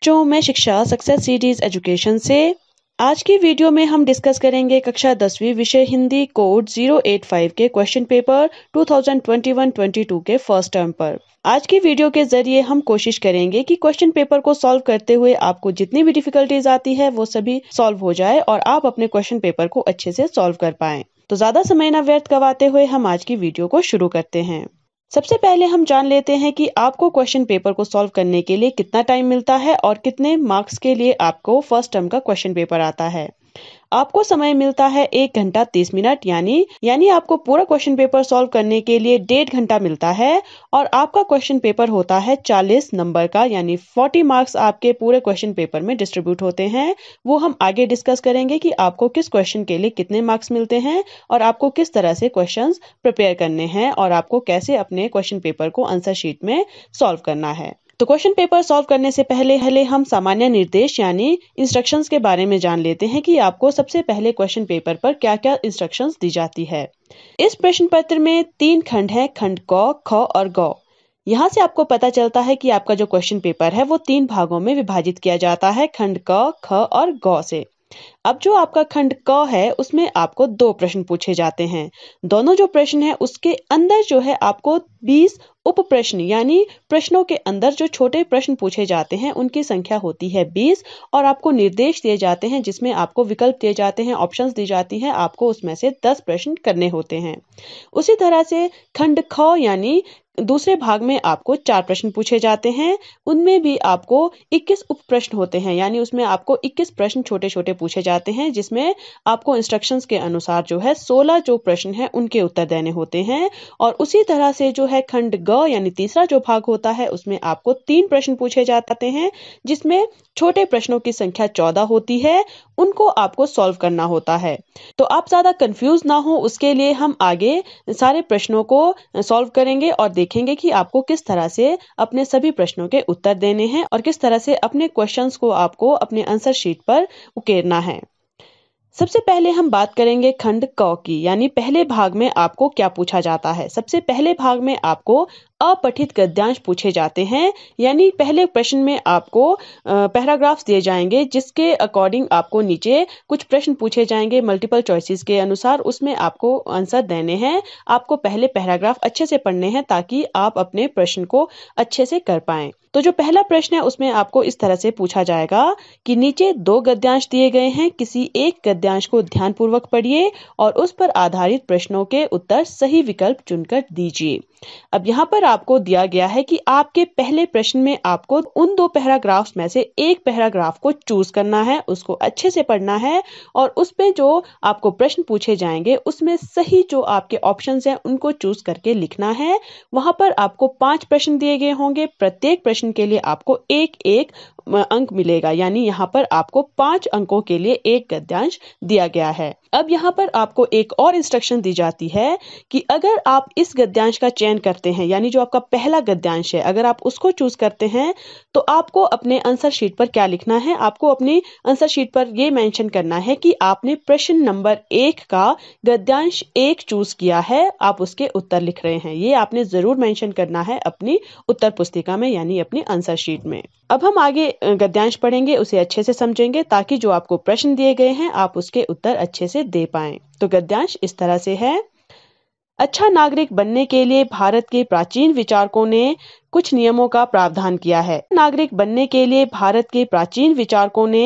बच्चों में शिक्षा सक्सेस सीरीज एजुकेशन से आज की वीडियो में हम डिस्कस करेंगे कक्षा दसवीं विषय हिंदी कोड 085 के क्वेश्चन पेपर 2021-22 के फर्स्ट टर्म पर आज की वीडियो के जरिए हम कोशिश करेंगे कि क्वेश्चन पेपर को सॉल्व करते हुए आपको जितनी भी डिफिकल्टीज आती है वो सभी सॉल्व हो जाए और आप अपने क्वेश्चन पेपर को अच्छे से सॉल्व कर पाए तो ज्यादा समय न व्यर्थ करवाते हुए हम आज की वीडियो को शुरू करते हैं सबसे पहले हम जान लेते हैं कि आपको क्वेश्चन पेपर को सॉल्व करने के लिए कितना टाइम मिलता है और कितने मार्क्स के लिए आपको फर्स्ट टर्म का क्वेश्चन पेपर आता है आपको समय मिलता है एक घंटा तीस मिनट यानी यानी आपको पूरा क्वेश्चन पेपर सॉल्व करने के लिए डेढ़ घंटा मिलता है और आपका क्वेश्चन पेपर होता है चालीस नंबर का यानी फोर्टी मार्क्स आपके पूरे क्वेश्चन पेपर में डिस्ट्रीब्यूट होते हैं वो हम आगे डिस्कस करेंगे कि आपको किस क्वेश्चन के लिए कितने मार्क्स मिलते हैं और आपको किस तरह से क्वेश्चन प्रिपेयर करने हैं और आपको कैसे अपने क्वेश्चन पेपर को आंसर शीट में सॉल्व करना है तो क्वेश्चन पेपर सॉल्व करने से पहले हले हम सामान्य निर्देश यानी इंस्ट्रक्शंस के बारे में जान लेते हैं कि आपको सबसे पहले क्वेश्चन पेपर पर क्या क्या इंस्ट्रक्शंस दी जाती है इस प्रश्न पत्र में तीन खंड है खंड क ख और गौ यहाँ से आपको पता चलता है कि आपका जो क्वेश्चन पेपर है वो तीन भागों में विभाजित किया जाता है खंड क ख और गौ से अब जो आपका खंड क है उसमें आपको दो प्रश्न पूछे जाते हैं दोनों जो प्रश्न है उसके अंदर जो है आपको 20 उप प्रश्न यानी प्रश्नों के अंदर जो छोटे प्रश्न पूछे जाते हैं उनकी संख्या होती है 20 और आपको निर्देश दिए जाते हैं जिसमें आपको विकल्प दिए जाते हैं ऑप्शंस दी जाती हैं आपको उसमें से 10 प्रश्न करने होते हैं उसी तरह से खंड ख यानी दूसरे भाग में आपको चार प्रश्न पूछे जाते हैं उनमें भी आपको 21 उप प्रश्न होते हैं यानी उसमें आपको 21 प्रश्न छोटे छोटे पूछे जाते हैं जिसमें आपको इंस्ट्रक्शंस के अनुसार जो है 16 जो प्रश्न है उनके उत्तर देने होते हैं और उसी तरह से जो है खंड ग यानी तीसरा जो भाग होता है उसमें आपको तीन प्रश्न पूछे जाते हैं जिसमें छोटे प्रश्नों की संख्या चौदह होती है उनको आपको सॉल्व करना होता है तो आप ज़्यादा कंफ्यूज ना हो उसके लिए हम आगे सारे प्रश्नों को सॉल्व करेंगे और देखेंगे कि आपको किस तरह से अपने सभी प्रश्नों के उत्तर देने हैं और किस तरह से अपने क्वेश्चंस को आपको अपने आंसर शीट पर उकेरना है सबसे पहले हम बात करेंगे खंड क की यानी पहले भाग में आपको क्या पूछा जाता है सबसे पहले भाग में आपको अपठित गद्यांश पूछे जाते हैं यानी पहले प्रश्न में आपको पैराग्राफ्स दिए जाएंगे जिसके अकॉर्डिंग आपको नीचे कुछ प्रश्न पूछे जाएंगे मल्टीपल चॉइसेस के अनुसार उसमें आपको आंसर देने हैं आपको पहले पैराग्राफ अच्छे से पढ़ने हैं ताकि आप अपने प्रश्न को अच्छे से कर पाएं तो जो पहला प्रश्न है उसमें आपको इस तरह से पूछा जाएगा कि नीचे दो गद्यांश दिए गए हैं किसी एक गद्यांश को ध्यानपूर्वक पढ़िए और उस पर आधारित प्रश्नों के उत्तर सही विकल्प चुनकर दीजिए अब यहाँ पर आपको दिया गया है कि आपके पहले प्रश्न में आपको उन दो पैराग्राफ्स में से एक पैराग्राफ को चूज करना है उसको अच्छे से पढ़ना है और उसमें जो आपको प्रश्न पूछे जाएंगे उसमें सही जो आपके ऑप्शन हैं उनको चूज करके लिखना है वहां पर आपको पांच प्रश्न दिए गए होंगे प्रत्येक प्रश्न के लिए आपको एक एक अंक मिलेगा यानी यहाँ पर आपको पांच अंकों के लिए एक गद्यांश दिया गया है अब यहाँ पर आपको एक और इंस्ट्रक्शन दी जाती है कि अगर आप इस गद्यांश का चयन करते हैं यानी जो आपका पहला गद्यांश है अगर आप उसको चूज करते हैं तो आपको अपने आंसर शीट पर क्या लिखना है आपको अपनी आंसर शीट पर यह मेंशन करना है कि आपने प्रश्न नंबर एक का गद्यांश एक चूज किया है आप उसके उत्तर लिख रहे हैं ये आपने जरूर मेंशन करना है अपनी उत्तर पुस्तिका में यानी अपनी आंसर शीट में अब हम आगे गद्यांश पढ़ेंगे उसे अच्छे से समझेंगे ताकि जो आपको प्रश्न दिए गए हैं आप उसके उत्तर अच्छे से दे पाए तो गद्यांश इस तरह से है अच्छा नागरिक बनने के लिए भारत के प्राचीन विचारकों ने कुछ नियमों का प्रावधान किया है नागरिक बनने के लिए भारत के प्राचीन विचारकों ने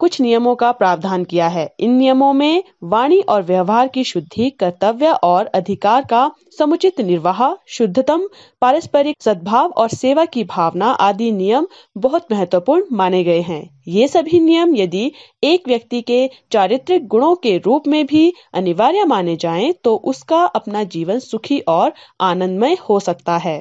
कुछ नियमों का प्रावधान किया है इन नियमों में वाणी और व्यवहार की शुद्धि कर्तव्य और अधिकार का समुचित निर्वाह शुद्धतम पारस्परिक सद्भाव और सेवा की भावना आदि नियम बहुत महत्वपूर्ण माने गए हैं ये सभी नियम यदि एक व्यक्ति के चारित्रिक गुणों के रूप में भी अनिवार्य माने जाएं, तो उसका अपना जीवन सुखी और आनंदमय हो सकता है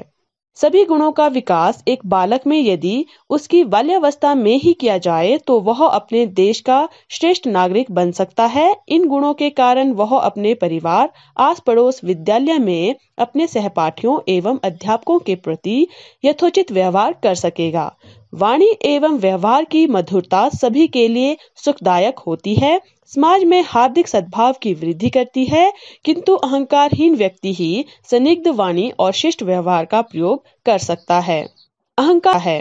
सभी गुणों का विकास एक बालक में यदि उसकी बाल्यावस्था में ही किया जाए तो वह अपने देश का श्रेष्ठ नागरिक बन सकता है इन गुणों के कारण वह अपने परिवार आस पड़ोस विद्यालय में अपने सहपाठियों एवं अध्यापकों के प्रति यथोचित व्यवहार कर सकेगा वाणी एवं व्यवहार की मधुरता सभी के लिए सुखदायक होती है समाज में हार्दिक सद्भाव की वृद्धि करती है किंतु अहंकारहीन व्यक्ति ही संिग्ध वाणी और शिष्ट व्यवहार का प्रयोग कर सकता है अहंकार है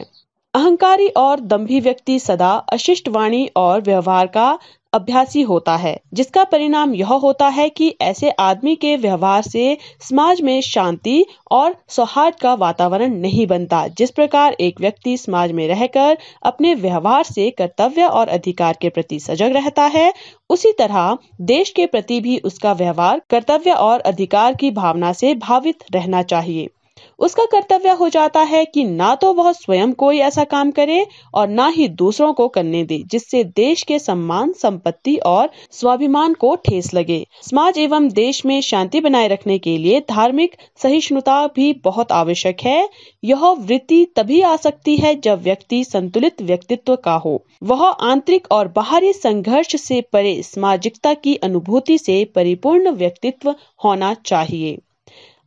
अहंकारी और दंभी व्यक्ति सदा अशिष्ट वाणी और व्यवहार का अभ्यासी होता है जिसका परिणाम यह होता है कि ऐसे आदमी के व्यवहार से समाज में शांति और सौहार्द का वातावरण नहीं बनता जिस प्रकार एक व्यक्ति समाज में रहकर अपने व्यवहार से कर्तव्य और अधिकार के प्रति सजग रहता है उसी तरह देश के प्रति भी उसका व्यवहार कर्तव्य और अधिकार की भावना से भावित रहना चाहिए उसका कर्तव्य हो जाता है कि ना तो वह स्वयं कोई ऐसा काम करे और ना ही दूसरों को करने दे जिससे देश के सम्मान संपत्ति और स्वाभिमान को ठेस लगे समाज एवं देश में शांति बनाए रखने के लिए धार्मिक सहिष्णुता भी बहुत आवश्यक है यह वृत्ति तभी आ सकती है जब व्यक्ति संतुलित व्यक्तित्व का हो वह आंतरिक और बाहरी संघर्ष से परे सामाजिकता की अनुभूति से परिपूर्ण व्यक्तित्व होना चाहिए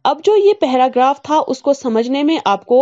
अब जो ये पैराग्राफ था उसको समझने में आपको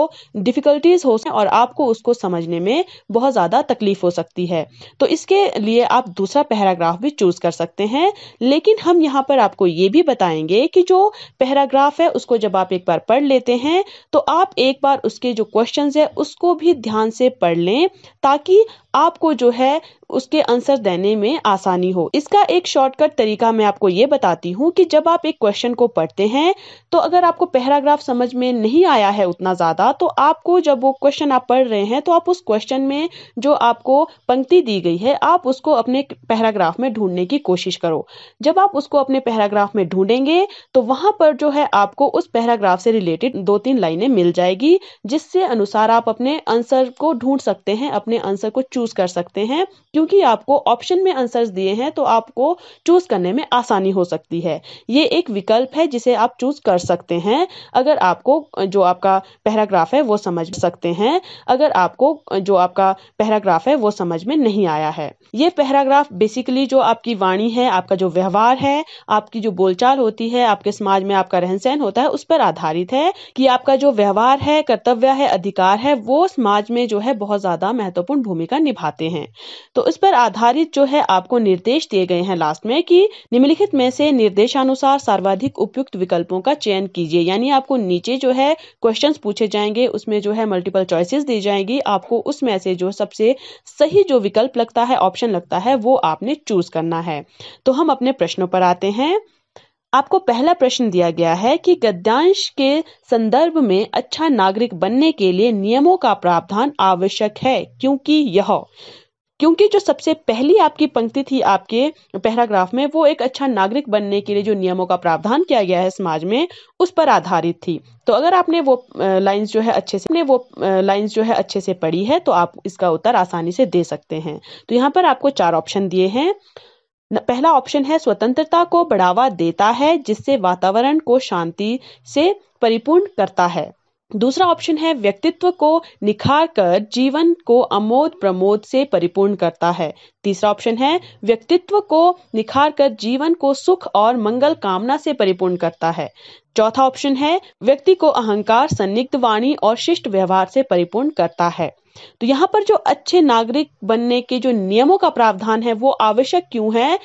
डिफिकल्टीज हो और आपको उसको समझने में बहुत ज़्यादा तकलीफ हो सकती है तो इसके लिए आप दूसरा पैराग्राफ भी चूज कर सकते हैं लेकिन हम यहाँ पर आपको ये भी बताएंगे कि जो पैराग्राफ है उसको जब आप एक बार पढ़ लेते हैं तो आप एक बार उसके जो क्वेश्चन है उसको भी ध्यान से पढ़ लें ताकि आपको जो है उसके आंसर देने में आसानी हो इसका एक शॉर्टकट तरीका मैं आपको ये बताती हूँ कि जब आप एक क्वेश्चन को पढ़ते हैं तो अगर आपको पैराग्राफ समझ में नहीं आया है उतना ज़्यादा तो आपको जब वो क्वेश्चन आप पढ़ रहे हैं तो आप उस क्वेश्चन में जो आपको पंक्ति दी गई है आप उसको अपने पैराग्राफ में ढूंढने की कोशिश करो जब आप उसको अपने पैराग्राफ में ढूंढेंगे तो वहां पर जो है आपको उस पैराग्राफ से रिलेटेड दो तीन लाइनें मिल जाएगी जिससे अनुसार आप अपने आंसर को ढूंढ सकते हैं अपने आंसर को चूज कर सकते हैं क्योंकि आपको ऑप्शन में आंसर्स दिए हैं तो आपको चूज करने में आसानी हो सकती है ये एक विकल्प है जिसे आप चूज कर सकते हैं अगर आपको जो आपका पैराग्राफ है वो समझ सकते हैं अगर आपको जो आपका पैराग्राफ है वो समझ में नहीं आया है ये पैराग्राफ बेसिकली जो आपकी वाणी है आपका जो व्यवहार है आपकी जो बोलचाल होती है आपके समाज में आपका रहन सहन होता है उस पर आधारित है कि आपका जो व्यवहार है कर्तव्य है अधिकार है वो समाज में जो है बहुत ज्यादा महत्वपूर्ण भूमिका निभाते हैं तो उस पर आधारित जो है आपको निर्देश दिए गए हैं लास्ट में कि निम्नलिखित में से निर्देशानुसार सर्वाधिक उपयुक्त विकल्पों का चयन कीजिए यानी आपको नीचे जो है क्वेश्चन पूछे जाएंगे उसमें जो है मल्टीपल चॉइसिस दी जाएंगी आपको उसमें से जो सबसे सही जो विकल्प लगता है ऑप्शन लगता है वो आपने चूज करना है तो हम अपने प्रश्नों पर आते हैं आपको पहला प्रश्न दिया गया है कि गद्यांश के संदर्भ में अच्छा नागरिक बनने के लिए नियमों का प्रावधान आवश्यक है क्योंकि यह क्योंकि जो सबसे पहली आपकी पंक्ति थी आपके पैराग्राफ में वो एक अच्छा नागरिक बनने के लिए जो नियमों का प्रावधान किया गया है समाज में उस पर आधारित थी तो अगर आपने वो लाइंस जो है अच्छे से वो लाइंस जो है अच्छे से पढ़ी है तो आप इसका उत्तर आसानी से दे सकते हैं तो यहाँ पर आपको चार ऑप्शन दिए हैं पहला ऑप्शन है स्वतंत्रता को बढ़ावा देता है जिससे वातावरण को शांति से परिपूर्ण करता है दूसरा ऑप्शन है व्यक्तित्व को निखार कर जीवन को अमोद प्रमोद से परिपूर्ण करता है तीसरा ऑप्शन है व्यक्तित्व को निखार कर जीवन को सुख और मंगल कामना से परिपूर्ण करता है चौथा ऑप्शन है व्यक्ति को अहंकार संदिग्ध वाणी और शिष्ट व्यवहार से परिपूर्ण करता है तो यहाँ पर जो अच्छे नागरिक बनने के जो नियमों का प्रावधान है वो आवश्यक क्यों है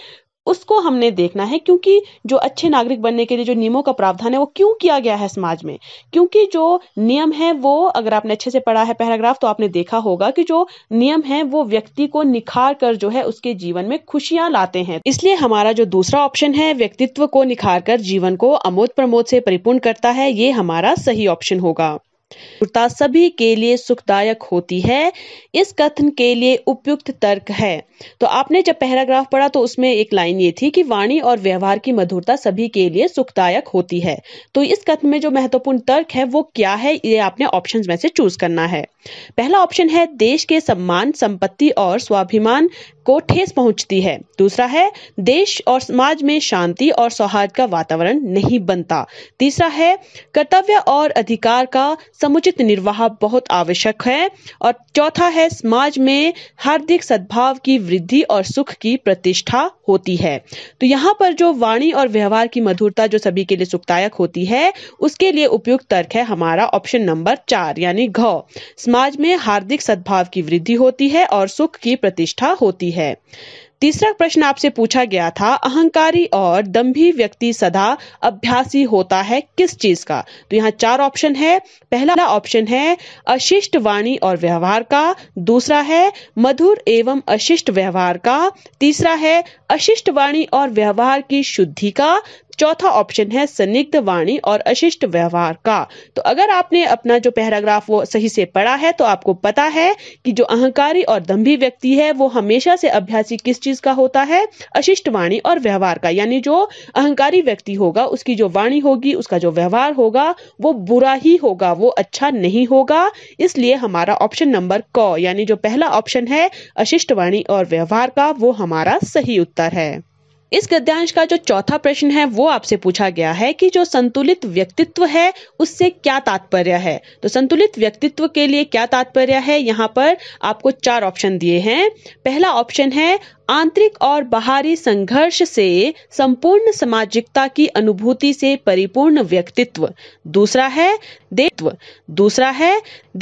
उसको हमने देखना है क्योंकि जो अच्छे नागरिक बनने के लिए जो नियमों का प्रावधान है वो क्यों किया गया है समाज में क्योंकि जो नियम है वो अगर आपने अच्छे से पढ़ा है पैराग्राफ तो आपने देखा होगा कि जो नियम है वो व्यक्ति को निखार कर जो है उसके जीवन में खुशियां लाते हैं इसलिए हमारा जो दूसरा ऑप्शन है व्यक्तित्व को निखार कर जीवन को अमोद प्रमोद से परिपूर्ण करता है ये हमारा सही ऑप्शन होगा कुर्ता सभी के लिए सुखदायक होती है इस कथन के लिए उपयुक्त तर्क है तो आपने जब पैराग्राफ पढ़ा तो उसमें एक लाइन ये थी कि वाणी और व्यवहार की मधुरता सभी के लिए सुखदायक होती है तो इस कथन में जो महत्वपूर्ण तर्क है वो क्या है ये आपने ऑप्शन में से चूज करना है पहला ऑप्शन है देश के सम्मान संपत्ति और स्वाभिमान को ठेस पहुंचती है दूसरा है देश और समाज में शांति और सौहार्द का वातावरण नहीं बनता तीसरा है कर्तव्य और अधिकार का समुचित निर्वाह बहुत आवश्यक है और चौथा है समाज में हार्दिक सद्भाव की वृद्धि और सुख की प्रतिष्ठा होती है तो यहाँ पर जो वाणी और व्यवहार की मधुरता जो सभी के लिए सुखदायक होती है उसके लिए उपयुक्त तर्क है हमारा ऑप्शन नंबर चार यानी घ समाज में हार्दिक सद्भाव की वृद्धि होती है और सुख की प्रतिष्ठा होती है होती है तीसरा प्रश्न आपसे पूछा गया था अहंकारी और दम्भी व्यक्ति सदा अभ्यासी होता है किस चीज का तो यहाँ चार ऑप्शन है पहला ऑप्शन है अशिष्ट वाणी और व्यवहार का दूसरा है मधुर एवं अशिष्ट व्यवहार का तीसरा है अशिष्ट वाणी और व्यवहार की शुद्धि का चौथा ऑप्शन है संदिग्ध वाणी और अशिष्ट व्यवहार का तो अगर आपने अपना जो पैराग्राफ वो सही से पढ़ा है तो आपको पता है कि जो अहंकारी और दम्भी व्यक्ति है वो हमेशा से अभ्यासी किस चीज का होता है अशिष्ट वाणी और व्यवहार का यानी जो अहंकारी व्यक्ति होगा उसकी जो वाणी होगी उसका जो व्यवहार होगा वो बुरा ही होगा वो अच्छा नहीं होगा इसलिए हमारा ऑप्शन नंबर क यानी जो पहला ऑप्शन है अशिष्ट वाणी और व्यवहार का वो हमारा सही उत्तर है इस गद्यांश का जो चौथा प्रश्न है वो आपसे पूछा गया है कि जो संतुलित व्यक्तित्व है उससे क्या तात्पर्य है तो संतुलित व्यक्तित्व के लिए क्या तात्पर्य है यहाँ पर आपको चार ऑप्शन दिए हैं पहला ऑप्शन है आंतरिक और बाहरी संघर्ष से संपूर्ण सामाजिकता की अनुभूति से परिपूर्ण व्यक्तित्व दूसरा है देत्व दूसरा है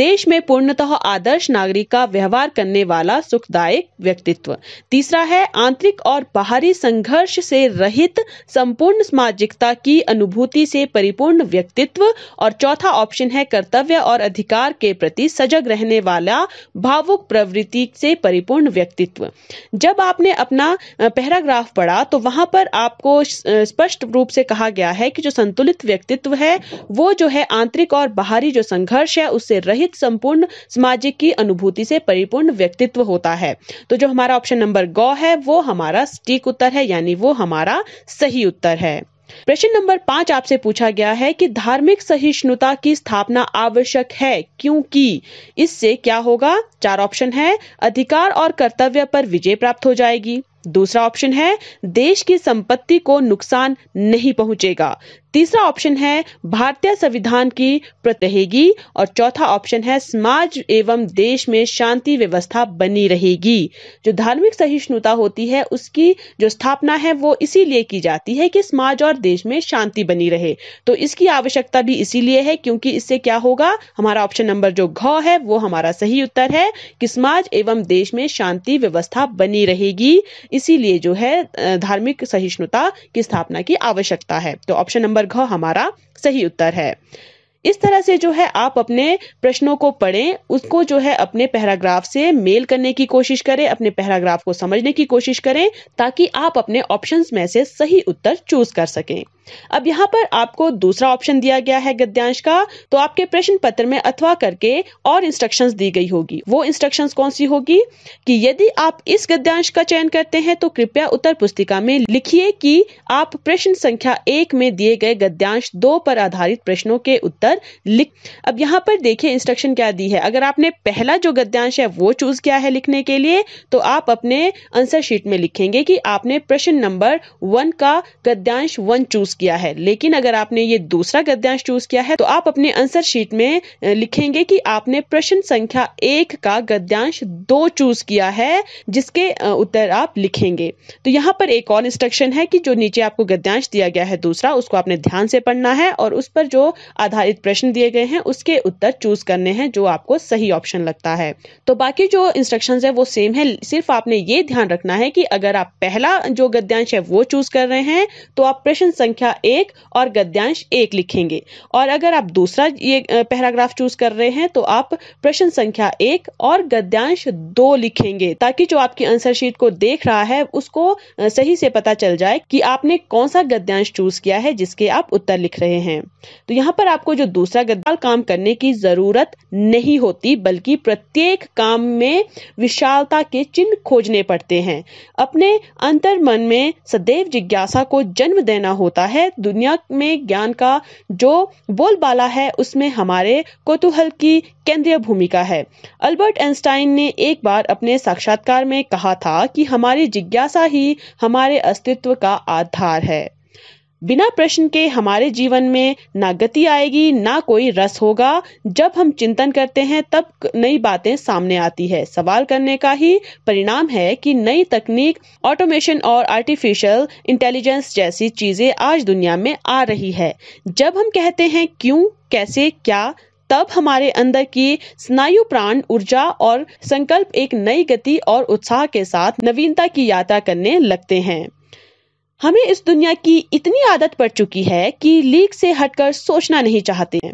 देश में पूर्णतः आदर्श नागरिक का व्यवहार करने वाला सुखदायक व्यक्तित्व तीसरा है आंतरिक और बाहरी संघर्ष से रहित संपूर्ण सामाजिकता की अनुभूति से परिपूर्ण व्यक्तित्व और चौथा ऑप्शन है कर्तव्य और अधिकार के प्रति सजग रहने वाला भावुक प्रवृत्ति से परिपूर्ण व्यक्तित्व जब आप आपने अपना पैराग्राफ पढ़ा तो वहां पर आपको स्पष्ट रूप से कहा गया है कि जो संतुलित व्यक्तित्व है वो जो है आंतरिक और बाहरी जो संघर्ष है उससे रहित संपूर्ण सामाजिक की अनुभूति से परिपूर्ण व्यक्तित्व होता है तो जो हमारा ऑप्शन नंबर गौ है वो हमारा सटीक उत्तर है यानी वो हमारा सही उत्तर है प्रश्न नंबर पांच आपसे पूछा गया है कि धार्मिक सहिष्णुता की स्थापना आवश्यक है क्योंकि इससे क्या होगा चार ऑप्शन है अधिकार और कर्तव्य पर विजय प्राप्त हो जाएगी दूसरा ऑप्शन है देश की संपत्ति को नुकसान नहीं पहुंचेगा तीसरा ऑप्शन है भारतीय संविधान की प्रत और चौथा ऑप्शन है समाज एवं देश में शांति व्यवस्था बनी रहेगी जो धार्मिक सहिष्णुता होती है उसकी जो स्थापना है वो इसीलिए की जाती है कि समाज और देश में शांति बनी रहे तो इसकी आवश्यकता भी इसीलिए है क्योंकि इससे क्या होगा हमारा ऑप्शन नंबर जो घ है वो हमारा सही उत्तर है कि समाज एवं देश में शांति व्यवस्था बनी रहेगी इसीलिए जो है धार्मिक सहिष्णुता की स्थापना की आवश्यकता है तो ऑप्शन नंबर घ हमारा सही उत्तर है इस तरह से जो है आप अपने प्रश्नों को पढ़ें उसको जो है अपने पैराग्राफ से मेल करने की कोशिश करें अपने पैराग्राफ को समझने की कोशिश करें ताकि आप अपने ऑप्शंस में से सही उत्तर चूज कर सकें अब यहाँ पर आपको दूसरा ऑप्शन दिया गया है गद्यांश का तो आपके प्रश्न पत्र में अथवा करके और इंस्ट्रक्शंस दी गई होगी वो इंस्ट्रक्शंस कौन सी होगी कि यदि आप इस गद्यांश का चयन करते हैं तो कृपया उत्तर पुस्तिका में लिखिए कि आप प्रश्न संख्या एक में दिए गए गद्यांश दो पर आधारित प्रश्नों के उत्तर लिख अब यहाँ पर देखिए इंस्ट्रक्शन क्या दी है अगर आपने पहला जो गद्यांश है वो चूज किया है लिखने के लिए तो आप अपने आंसर शीट में लिखेंगे कि आपने प्रश्न नंबर वन का गद्यांश वन चूज किया है लेकिन अगर आपने ये दूसरा गद्यांश चूज किया है तो आप अपने आंसर शीट में लिखेंगे कि आपने प्रश्न संख्या एक का गद्यांश दो चूज किया है जिसके उत्तर आप लिखेंगे तो यहाँ पर एक और इंस्ट्रक्शन है कि जो नीचे आपको गद्यांश दिया गया है दूसरा उसको आपने ध्यान से पढ़ना है और उस पर जो आधारित प्रश्न दिए गए हैं उसके उत्तर चूज करने हैं जो आपको सही ऑप्शन लगता है तो बाकी जो इंस्ट्रक्शन है वो सेम है सिर्फ आपने ये ध्यान रखना है कि अगर आप पहला जो गद्यांश है वो चूज कर रहे हैं तो आप प्रश्न संख्या संख्या एक और गद्यांश एक लिखेंगे और अगर आप दूसरा ये पैराग्राफ चूज कर रहे हैं तो आप प्रश्न संख्या एक और गद्यांश दो लिखेंगे ताकि जो आपकी आंसर शीट को देख रहा है उसको सही से पता चल जाए कि आपने कौन सा गद्यांश चूज किया है जिसके आप उत्तर लिख रहे हैं तो यहाँ पर आपको जो दूसरा गद्दाल काम करने की जरूरत नहीं होती बल्कि प्रत्येक काम में विशालता के चिन्ह खोजने पड़ते हैं अपने अंतर मन में सदैव जिज्ञासा को जन्म देना होता है है दुनिया में ज्ञान का जो बोलबाला है उसमें हमारे कौतूहल की केंद्रीय भूमिका है अल्बर्ट आइंस्टाइन ने एक बार अपने साक्षात्कार में कहा था कि हमारी जिज्ञासा ही हमारे अस्तित्व का आधार है बिना प्रश्न के हमारे जीवन में ना गति आएगी ना कोई रस होगा जब हम चिंतन करते हैं तब नई बातें सामने आती है सवाल करने का ही परिणाम है कि नई तकनीक ऑटोमेशन और आर्टिफिशियल इंटेलिजेंस जैसी चीजें आज दुनिया में आ रही है जब हम कहते हैं क्यों कैसे क्या तब हमारे अंदर की स्नायु प्राण ऊर्जा और संकल्प एक नई गति और उत्साह के साथ नवीनता की यात्रा करने लगते हैं हमें इस दुनिया की इतनी आदत पड़ चुकी है कि लीक से हटकर सोचना नहीं चाहते हैं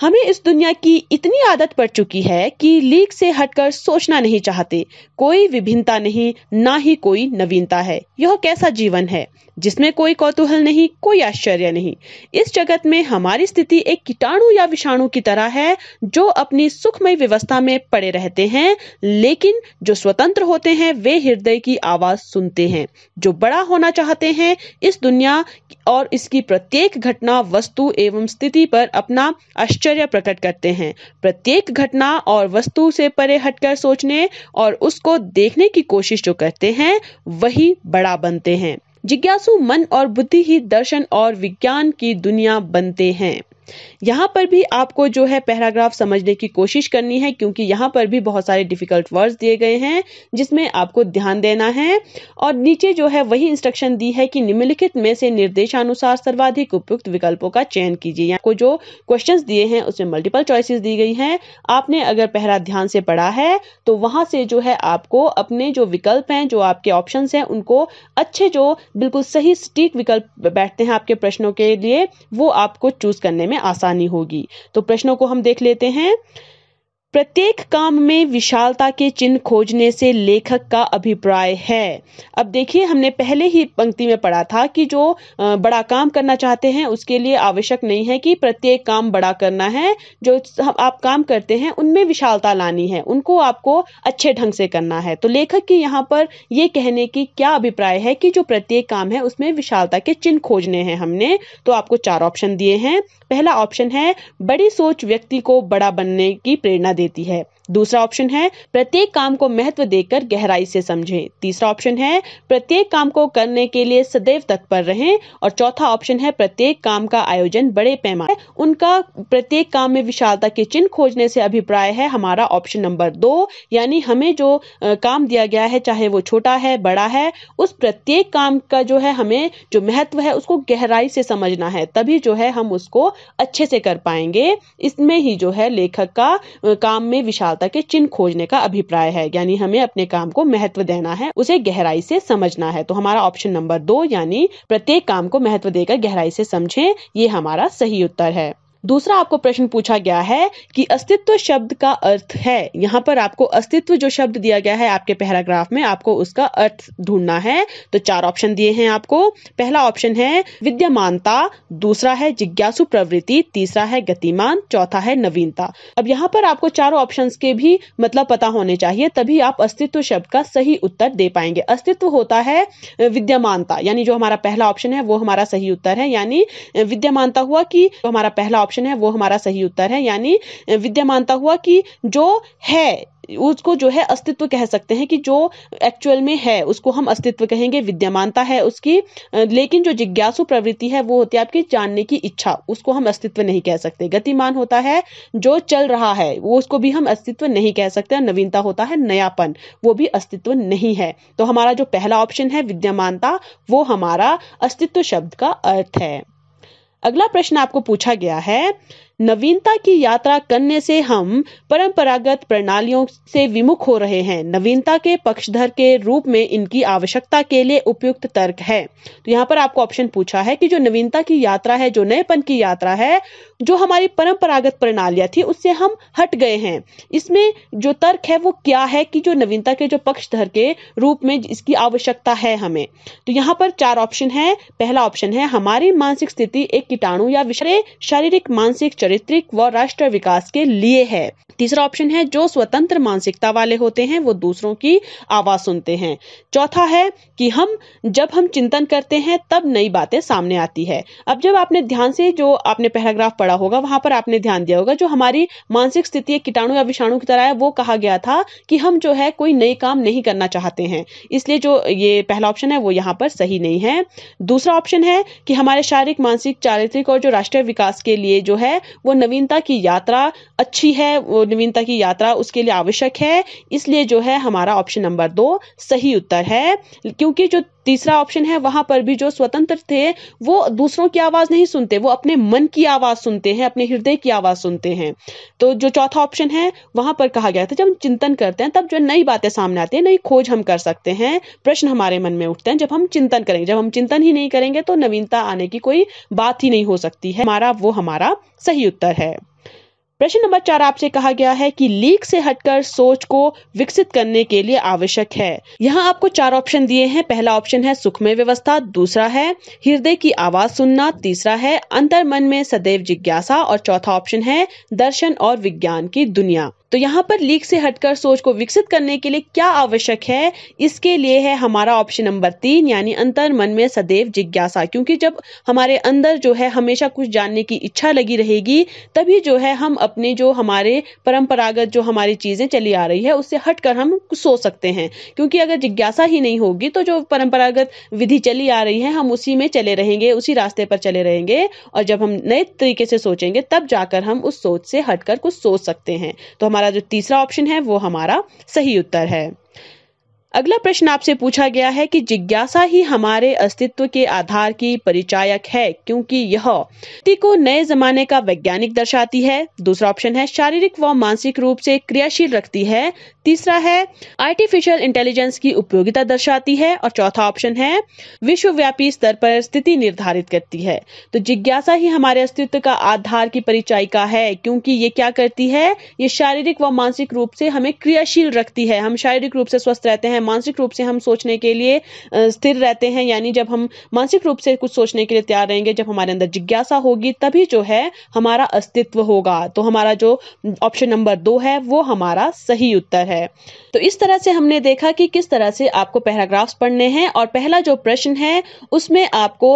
हमें इस दुनिया की इतनी आदत पड़ चुकी है कि लीक से हटकर सोचना नहीं चाहते कोई विभिन्नता नहीं ना ही कोई नवीनता है यह कैसा जीवन है जिसमें कोई कौतूहल नहीं कोई आश्चर्य नहीं इस जगत में हमारी स्थिति एक कीटाणु या विषाणु की तरह है जो अपनी सुखमय व्यवस्था में पड़े रहते हैं लेकिन जो स्वतंत्र होते हैं वे हृदय की आवाज सुनते हैं जो बड़ा होना चाहते हैं इस दुनिया और इसकी प्रत्येक घटना वस्तु एवं स्थिति पर अपना आश्चर्य प्रकट करते हैं प्रत्येक घटना और वस्तु से परे हटकर सोचने और उसको देखने की कोशिश जो करते हैं वही बड़ा बनते हैं जिज्ञासु मन और बुद्धि ही दर्शन और विज्ञान की दुनिया बनते हैं यहाँ पर भी आपको जो है पैराग्राफ समझने की कोशिश करनी है क्योंकि यहाँ पर भी बहुत सारे डिफिकल्ट वर्ड्स दिए गए हैं जिसमें आपको ध्यान देना है और नीचे जो है वही इंस्ट्रक्शन दी है कि निम्नलिखित में से निर्देशानुसार सर्वाधिक उपयुक्त विकल्पों का चयन कीजिए आपको जो क्वेश्चन दिए हैं उसमें मल्टीपल चॉइसिस दी गई है आपने अगर पहरा ध्यान से पढ़ा है तो वहां से जो है आपको अपने जो विकल्प हैं जो आपके ऑप्शन हैं उनको अच्छे जो बिल्कुल सही सटीक विकल्प बैठते हैं आपके प्रश्नों के लिए वो आपको चूज करने में आसानी होगी तो प्रश्नों को हम देख लेते हैं प्रत्येक काम में विशालता के चिन्ह खोजने से लेखक का अभिप्राय है अब देखिए हमने पहले ही पंक्ति में पढ़ा था कि जो बड़ा काम करना चाहते हैं उसके लिए आवश्यक नहीं है कि प्रत्येक काम बड़ा करना है जो आप काम करते हैं उनमें विशालता लानी है उनको आपको अच्छे ढंग से करना है तो लेखक की यहाँ पर ये कहने की क्या अभिप्राय है कि जो प्रत्येक काम है उसमें विशालता के चिन्ह खोजने हैं हमने तो आपको चार ऑप्शन दिए हैं पहला ऑप्शन है बड़ी सोच व्यक्ति को बड़ा बनने की प्रेरणा देती है दूसरा ऑप्शन है प्रत्येक काम को महत्व देकर गहराई से समझें तीसरा ऑप्शन है प्रत्येक काम को करने के लिए सदैव तत्पर रहें और चौथा ऑप्शन है प्रत्येक काम का आयोजन बड़े पैमाने उनका प्रत्येक काम में विशालता के चिन्ह खोजने से अभिप्राय है हमारा ऑप्शन नंबर दो यानी हमें जो काम दिया गया है चाहे वो छोटा है बड़ा है उस प्रत्येक काम का जो है हमें जो महत्व है उसको गहराई से समझना है तभी जो है हम उसको अच्छे से कर पाएंगे इसमें ही जो है लेखक का काम में विशालता सफलता के चिन्ह खोजने का अभिप्राय है यानी हमें अपने काम को महत्व देना है उसे गहराई से समझना है तो हमारा ऑप्शन नंबर दो यानी प्रत्येक काम को महत्व देकर गहराई से समझें ये हमारा सही उत्तर है दूसरा आपको प्रश्न पूछा गया है कि अस्तित्व शब्द का अर्थ है यहाँ पर आपको अस्तित्व जो शब्द दिया गया है आपके पैराग्राफ में आपको उसका अर्थ ढूंढना है तो चार ऑप्शन दिए हैं आपको पहला ऑप्शन है विद्यमानता दूसरा है जिज्ञासु प्रवृत्ति तीसरा है गतिमान चौथा है नवीनता अब यहाँ पर आपको चारों ऑप्शन के भी मतलब पता होने चाहिए तभी आप अस्तित्व शब्द का सही उत्तर दे पाएंगे अस्तित्व होता है विद्यमानता यानी जो हमारा पहला ऑप्शन है वो हमारा सही उत्तर है यानी विद्यमानता हुआ कि हमारा पहला ऑप्शन है वो हमारा सही उत्तर है यानी विद्यमानता हुआ कि जो है उसको जो है अस्तित्व कह सकते हैं कि जो एक्चुअल में है उसको हम अस्तित्व कहेंगे विद्यमानता है उसकी लेकिन जो जिज्ञासु प्रवृत्ति है वो होती है आपकी जानने की इच्छा उसको हम अस्तित्व नहीं कह सकते गतिमान होता है जो चल रहा है वो उसको भी हम अस्तित्व नहीं कह सकते नवीनता होता है नयापन वो भी अस्तित्व नहीं है तो हमारा जो पहला ऑप्शन है विद्यमानता वो हमारा अस्तित्व शब्द का अर्थ है अगला प्रश्न आपको पूछा गया है नवीनता की यात्रा करने से हम परंपरागत प्रणालियों से विमुख हो रहे हैं नवीनता के पक्षधर के रूप में इनकी आवश्यकता के लिए उपयुक्त तर्क है तो यहाँ पर आपको ऑप्शन पूछा है कि जो नवीनता की यात्रा है जो नएपन की यात्रा है जो हमारी परंपरागत प्रणालियां थी उससे हम हट गए हैं इसमें जो तर्क है वो क्या है कि जो नवीनता के जो पक्षधर के रूप में इसकी आवश्यकता है हमें तो यहाँ पर चार ऑप्शन है पहला ऑप्शन है हमारी मानसिक स्थिति एक कीटाणु या विषय शारीरिक मानसिक चारित्रिक व राष्ट्र विकास के लिए है तीसरा ऑप्शन है जो स्वतंत्र मानसिकता वाले होते हैं वो दूसरों की आवाज सुनते हैं चौथा है कि हम जब हम चिंतन करते हैं तब नई बातें सामने आती है अब जब आपने ध्यान से जो आपने पैराग्राफ पढ़ा होगा वहां पर आपने ध्यान दिया होगा जो हमारी मानसिक स्थिति कीटाणु या विषाणु की तरह है वो कहा गया था कि हम जो है कोई नई काम नहीं करना चाहते हैं इसलिए जो ये पहला ऑप्शन है वो यहाँ पर सही नहीं है दूसरा ऑप्शन है कि हमारे शारीरिक मानसिक चारित्रिक और जो राष्ट्रीय विकास के लिए जो है वो नवीनता की यात्रा अच्छी है वो नवीनता की यात्रा उसके लिए आवश्यक है इसलिए जो है हमारा ऑप्शन नंबर दो सही उत्तर है क्योंकि जो तीसरा ऑप्शन है वहां पर भी जो स्वतंत्र थे वो दूसरों की आवाज नहीं सुनते वो अपने मन की आवाज सुनते हैं अपने हृदय की आवाज सुनते हैं तो जो चौथा ऑप्शन है वहां पर कहा गया था जब हम चिंतन करते हैं तब जो नई बातें सामने आती है नई खोज हम कर सकते हैं प्रश्न हमारे मन में उठते हैं जब हम चिंतन करेंगे जब हम चिंतन ही नहीं करेंगे तो नवीनता आने की कोई बात ही नहीं हो सकती है हमारा वो हमारा सही उत्तर है प्रश्न नंबर चार आपसे कहा गया है कि लीक से हटकर सोच को विकसित करने के लिए आवश्यक है यहाँ आपको चार ऑप्शन दिए हैं पहला ऑप्शन है सुखमय व्यवस्था दूसरा है हृदय की आवाज सुनना तीसरा है अंतर मन में सदैव जिज्ञासा और चौथा ऑप्शन है दर्शन और विज्ञान की दुनिया तो यहाँ पर लीक से हटकर सोच को विकसित करने के लिए क्या आवश्यक है इसके लिए है हमारा ऑप्शन नंबर तीन यानी अंतर मन में सदैव जिज्ञासा क्योंकि जब हमारे अंदर जो है हमेशा कुछ जानने की इच्छा लगी रहेगी तभी जो है हम अपने जो हमारे परंपरागत जो हमारी चीजें चली आ रही है उससे हटकर हम सोच सकते हैं क्योंकि अगर जिज्ञासा ही नहीं होगी तो जो परंपरागत विधि चली आ रही है हम उसी में चले रहेंगे उसी रास्ते पर चले रहेंगे और जब हम नए तरीके से सोचेंगे तब जाकर हम उस सोच से हटकर कुछ सोच सकते हैं तो हमारे हमारा जो तीसरा ऑप्शन है वो हमारा सही उत्तर है अगला प्रश्न आपसे पूछा गया है कि जिज्ञासा ही हमारे अस्तित्व के आधार की परिचायक है क्योंकि यह व्यक्ति को नए जमाने का वैज्ञानिक दर्शाती है दूसरा ऑप्शन है शारीरिक व मानसिक रूप से क्रियाशील रखती है तीसरा है आर्टिफिशियल इंटेलिजेंस की उपयोगिता दर्शाती है और चौथा ऑप्शन है विश्वव्यापी स्तर पर स्थिति निर्धारित करती है तो जिज्ञासा ही हमारे अस्तित्व का आधार की परिचायिका है क्योंकि ये क्या करती है ये शारीरिक व मानसिक रूप से हमें क्रियाशील रखती है हम शारीरिक रूप से स्वस्थ रहते हैं मानसिक रूप से हम सोचने के लिए स्थिर रहते हैं यानी जब हम मानसिक रूप से कुछ सोचने के लिए तैयार रहेंगे जब हमारे अंदर जिज्ञासा होगी तभी जो है हमारा अस्तित्व होगा तो हमारा जो ऑप्शन नंबर दो है वो हमारा सही उत्तर है है तो इस तरह से हमने देखा कि किस तरह से आपको पैराग्राफ्स पढ़ने हैं और पहला जो प्रश्न है उसमें आपको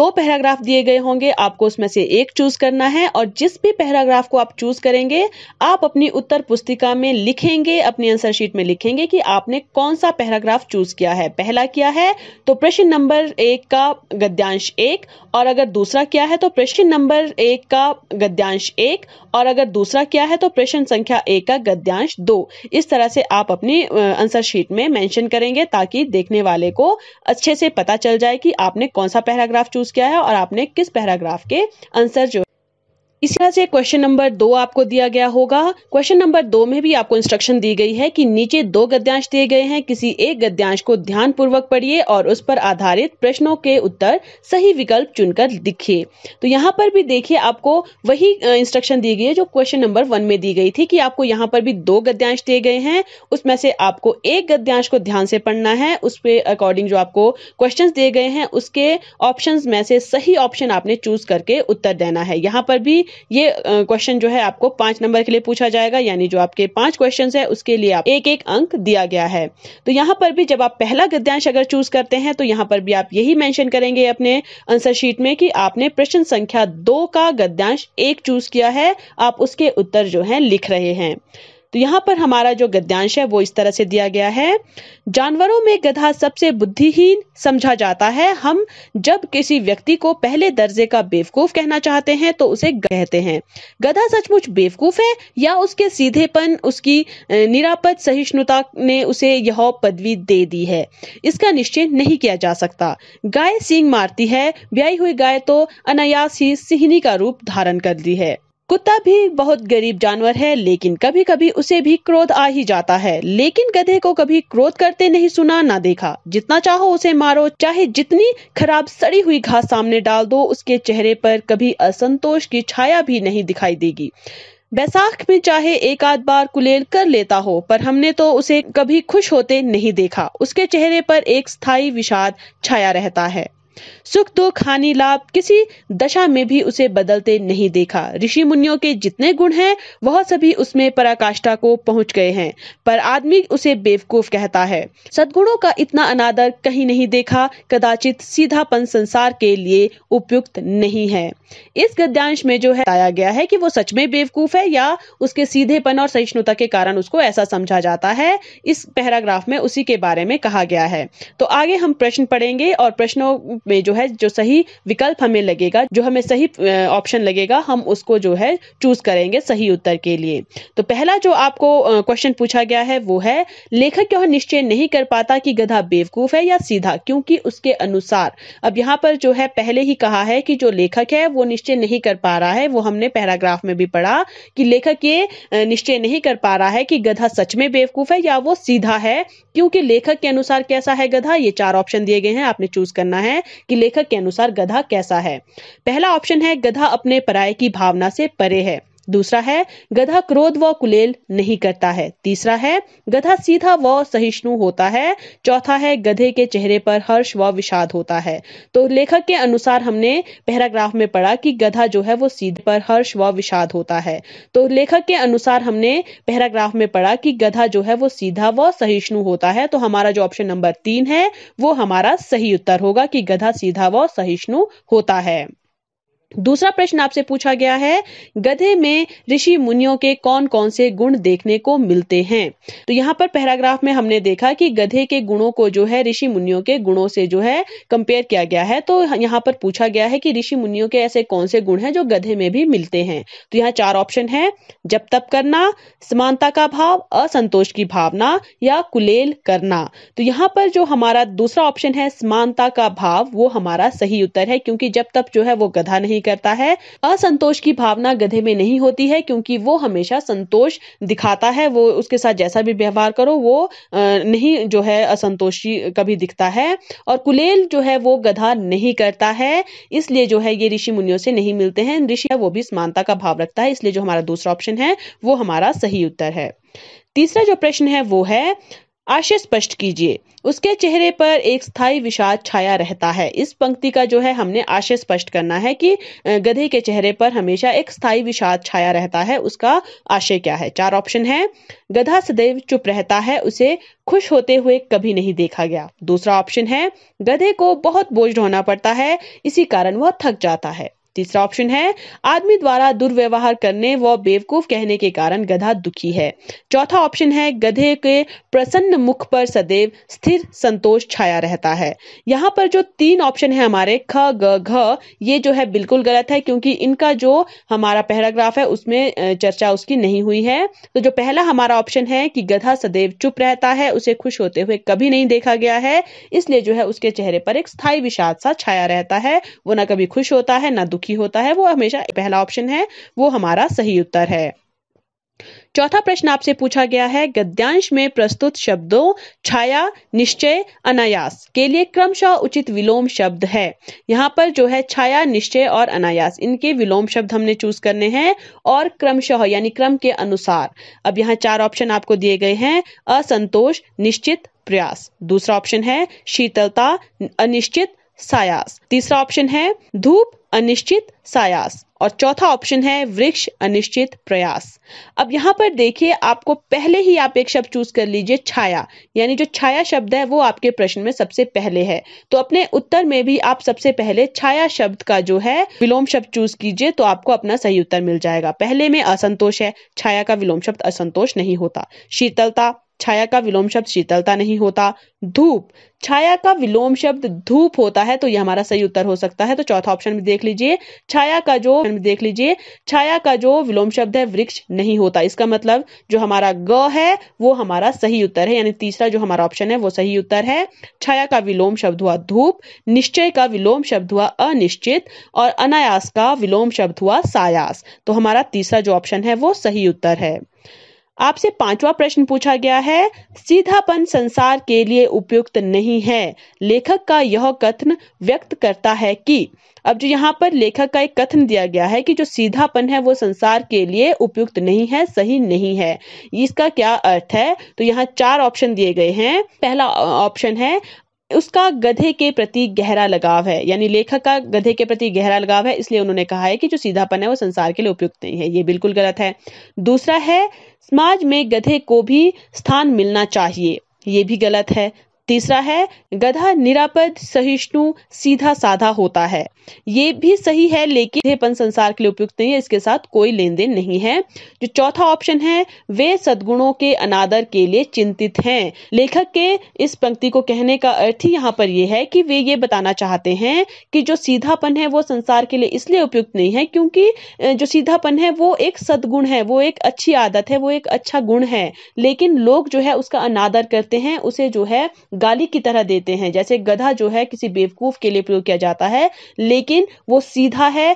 दो पैराग्राफ दिए गए होंगे आपको उसमें से एक चूज करना है और जिस भी पैराग्राफ को आप चूज करेंगे आप अपनी उत्तर पुस्तिका में लिखेंगे अपनी आंसर शीट में लिखेंगे कि आपने कौन सा पैराग्राफ चूज किया है पहला क्या है तो प्रश्न नंबर एक का गद्यांश एक और अगर दूसरा क्या है तो प्रश्न नंबर एक का गद्यांश एक और अगर दूसरा क्या है तो प्रश्न संख्या एक का गद्यांश दो इस तरह से आप अपनी आंसर शीट में मेंशन करेंगे ताकि देखने वाले को अच्छे से पता चल जाए कि आपने कौन सा पैराग्राफ चूज किया है और आपने किस पैराग्राफ के आंसर जो इसी तरह से क्वेश्चन नंबर दो आपको दिया गया होगा क्वेश्चन नंबर दो में भी आपको इंस्ट्रक्शन दी गई है कि नीचे दो गद्यांश दिए गए हैं किसी एक गद्यांश को ध्यानपूर्वक पढ़िए और उस पर आधारित प्रश्नों के उत्तर सही विकल्प चुनकर लिखिए तो यहाँ पर भी देखिए आपको वही इंस्ट्रक्शन दी गई है जो क्वेश्चन नंबर वन में दी गई थी कि आपको यहाँ पर भी दो गद्यांश दिए गए हैं उसमें से आपको एक गद्यांश को ध्यान से पढ़ना है उस पर अकॉर्डिंग जो आपको क्वेश्चन दिए गए हैं उसके ऑप्शन में से सही ऑप्शन आपने चूज करके उत्तर देना है यहाँ पर भी ये क्वेश्चन जो है आपको पांच नंबर के लिए पूछा जाएगा यानी जो आपके पांच क्वेश्चन है उसके लिए आप एक एक अंक दिया गया है तो यहाँ पर भी जब आप पहला गद्यांश अगर चूज करते हैं तो यहाँ पर भी आप यही मैंशन करेंगे अपने आंसर शीट में कि आपने प्रश्न संख्या दो का गद्यांश एक चूज किया है आप उसके उत्तर जो है लिख रहे हैं तो यहाँ पर हमारा जो गद्यांश है वो इस तरह से दिया गया है जानवरों में गधा सबसे बुद्धिहीन समझा जाता है हम जब किसी व्यक्ति को पहले दर्जे का बेवकूफ कहना चाहते हैं तो उसे कहते हैं गधा सचमुच बेवकूफ है या उसके सीधेपन उसकी निरापद सहिष्णुता ने उसे यह पदवी दे दी है इसका निश्चय नहीं किया जा सकता गाय सींग मारती है ब्याई हुई गाय तो अनायास ही सिहनी का रूप धारण कर दी है कुत्ता भी बहुत गरीब जानवर है लेकिन कभी कभी उसे भी क्रोध आ ही जाता है लेकिन गधे को कभी क्रोध करते नहीं सुना ना देखा जितना चाहो उसे मारो चाहे जितनी खराब सड़ी हुई घास सामने डाल दो उसके चेहरे पर कभी असंतोष की छाया भी नहीं दिखाई देगी बैसाख में चाहे एक आध बार कुलेल कर लेता हो पर हमने तो उसे कभी खुश होते नहीं देखा उसके चेहरे पर एक स्थायी विषाद छाया रहता है सुख दुख हानि लाभ किसी दशा में भी उसे बदलते नहीं देखा ऋषि मुनियों के जितने गुण हैं वह सभी उसमें पराकाष्ठा को पहुंच गए हैं पर आदमी उसे बेवकूफ कहता है सदगुणों का इतना अनादर कहीं नहीं देखा कदाचित सीधापन संसार के लिए उपयुक्त नहीं है इस गद्यांश में जो है बताया गया है कि वो सच में बेवकूफ है या उसके सीधेपन और सहिष्णुता के कारण उसको ऐसा समझा जाता है इस पैराग्राफ में उसी के बारे में कहा गया है तो आगे हम प्रश्न पढ़ेंगे और प्रश्नों में जो है जो सही विकल्प हमें लगेगा जो हमें सही ऑप्शन लगेगा हम उसको जो है चूज करेंगे सही उत्तर के लिए तो पहला जो आपको क्वेश्चन पूछा गया है वो है लेखक यह निश्चय नहीं कर पाता कि गधा बेवकूफ है या सीधा क्योंकि उसके अनुसार अब यहाँ पर जो है पहले ही कहा है कि जो लेखक है वो निश्चय नहीं कर पा रहा है वो हमने पैराग्राफ में भी पढ़ा कि लेखक ये निश्चय नहीं कर पा रहा है कि गधा सच में बेवकूफ है या वो सीधा है क्योंकि लेखक के अनुसार कैसा है गधा ये चार ऑप्शन दिए गए हैं आपने चूज करना है कि लेखक के अनुसार गधा कैसा है पहला ऑप्शन है गधा अपने पराये की भावना से परे है दूसरा है गधा क्रोध व कुलेल नहीं करता है तीसरा है गधा सीधा व सहिष्णु होता है चौथा है गधे के चेहरे पर हर्ष व विषाद होता है तो लेखक के अनुसार हमने पैराग्राफ में पढ़ा कि गधा जो है वो सीधे पर हर्ष व विषाद होता है तो लेखक के अनुसार हमने पैराग्राफ में पढ़ा कि गधा जो है वो सीधा व सहिष्णु होता है तो हमारा जो ऑप्शन नंबर तीन है वो हमारा सही उत्तर होगा कि गधा सीधा व सहिष्णु होता है दूसरा प्रश्न आपसे पूछा गया है गधे में ऋषि मुनियों के कौन कौन से गुण देखने को मिलते हैं तो यहाँ पर पैराग्राफ में हमने देखा कि गधे के गुणों को जो है ऋषि मुनियों के गुणों से जो है कंपेयर किया गया है तो यहाँ पर पूछा गया है कि ऋषि मुनियों के ऐसे कौन से गुण हैं जो गधे में भी मिलते हैं तो यहाँ चार ऑप्शन है जब तप करना समानता का भाव असंतोष की भावना या कुलेल करना तो यहाँ पर जो हमारा दूसरा ऑप्शन है समानता का भाव वो हमारा सही उत्तर है क्योंकि जब तप जो है वो गधा नहीं नहीं करता है असंतोष की भावना गधे में नहीं होती है क्योंकि वो हमेशा संतोष दिखाता है वो उसके साथ जैसा भी व्यवहार करो वो नहीं जो है असंतोषी कभी दिखता है और कुलेल जो है वो गधा नहीं करता है इसलिए जो है ये ऋषि मुनियों से नहीं मिलते हैं ऋषि है वो भी समानता का भाव रखता है इसलिए जो हमारा दूसरा ऑप्शन है वो हमारा सही उत्तर है तीसरा जो प्रश्न है वो है आशय स्पष्ट कीजिए उसके चेहरे पर एक स्थायी विषाद छाया रहता है इस पंक्ति का जो है हमने आशय स्पष्ट करना है कि गधे के चेहरे पर हमेशा एक स्थायी विषाद छाया रहता है उसका आशय क्या है चार ऑप्शन है गधा सदैव चुप रहता है उसे खुश होते हुए कभी नहीं देखा गया दूसरा ऑप्शन है गधे को बहुत बोझ ढोना पड़ता है इसी कारण वह थक जाता है तीसरा ऑप्शन है आदमी द्वारा दुर्व्यवहार करने व बेवकूफ कहने के कारण गधा दुखी है चौथा ऑप्शन है गधे के प्रसन्न मुख पर सदैव स्थिर संतोष छाया रहता है यहाँ पर जो तीन ऑप्शन है हमारे ख ग घ ये जो है बिल्कुल गलत है क्योंकि इनका जो हमारा पैराग्राफ है उसमें चर्चा उसकी नहीं हुई है तो जो पहला हमारा ऑप्शन है कि गधा सदैव चुप रहता है उसे खुश होते हुए कभी नहीं देखा गया है इसलिए जो है उसके चेहरे पर एक स्थायी विषाद सा छाया रहता है वो ना कभी खुश होता है ना मुखी होता है वो हमेशा पहला ऑप्शन है वो हमारा सही उत्तर है चौथा प्रश्न आपसे पूछा गया है गद्यांश में प्रस्तुत शब्दों छाया निश्चय अनायास के लिए क्रमशः उचित विलोम शब्द है यहाँ पर जो है छाया निश्चय और अनायास इनके विलोम शब्द हमने चूज करने हैं और क्रमशः यानी क्रम के अनुसार अब यहाँ चार ऑप्शन आपको दिए गए हैं असंतोष निश्चित प्रयास दूसरा ऑप्शन है शीतलता अनिश्चित सायास तीसरा ऑप्शन है धूप अनिश्चित सायास और चौथा ऑप्शन है वृक्ष अनिश्चित प्रयास अब यहाँ पर देखिए आपको पहले ही आप एक शब्द चूज कर लीजिए छाया यानी जो छाया शब्द है वो आपके प्रश्न में सबसे पहले है तो अपने उत्तर में भी आप सबसे पहले छाया शब्द का जो है विलोम शब्द चूज कीजिए तो आपको अपना सही उत्तर मिल जाएगा पहले में असंतोष है छाया का विलोम शब्द असंतोष नहीं होता शीतलता छाया का विलोम शब्द शीतलता नहीं होता धूप छाया का विलोम शब्द धूप होता है तो यह हमारा सही उत्तर हो सकता है तो चौथा ऑप्शन में देख लीजिए छाया का जो देख लीजिए छाया का जो विलोम शब्द है वृक्ष नहीं होता इसका मतलब जो हमारा ग है वो हमारा सही उत्तर है यानी तीसरा जो हमारा ऑप्शन है वो सही उत्तर है छाया का विलोम शब्द हुआ धूप निश्चय का विलोम शब्द हुआ अनिश्चित और अनायास का विलोम शब्द हुआ सायास तो हमारा तीसरा जो ऑप्शन है वो सही उत्तर है आपसे पांचवा प्रश्न पूछा गया है सीधापन संसार के लिए उपयुक्त नहीं है लेखक का यह कथन व्यक्त करता है कि अब जो यहाँ पर लेखक का एक कथन दिया गया है कि जो सीधापन है वो संसार के लिए उपयुक्त नहीं है सही नहीं है इसका क्या अर्थ है तो यहाँ चार ऑप्शन दिए गए हैं पहला ऑप्शन है उसका गधे के प्रति गहरा लगाव है यानी लेखक का गधे के प्रति गहरा लगाव है इसलिए उन्होंने कहा है कि जो सीधापन है वो संसार के लिए उपयुक्त नहीं है ये बिल्कुल गलत है दूसरा है समाज में गधे को भी स्थान मिलना चाहिए ये भी गलत है तीसरा है गधा निरापद सहिष्णु सीधा साधा होता है ये भी सही है लेकिन पन संसार के लिए उपयुक्त नहीं है इसके साथ कोई लेन देन नहीं है जो चौथा ऑप्शन है वे सदगुणों के अनादर के लिए चिंतित हैं लेखक के इस पंक्ति को कहने का अर्थ ही यहाँ पर यह है कि वे ये बताना चाहते हैं कि जो सीधापन है वो संसार के लिए इसलिए उपयुक्त नहीं है क्योंकि जो सीधापन है वो एक सदगुण है वो एक अच्छी आदत है वो एक अच्छा गुण है लेकिन लोग जो है उसका अनादर करते हैं उसे जो है गाली की तरह देते हैं जैसे गधा जो है किसी बेवकूफ़ के लिए प्रयोग किया जाता है लेकिन वो सीधा है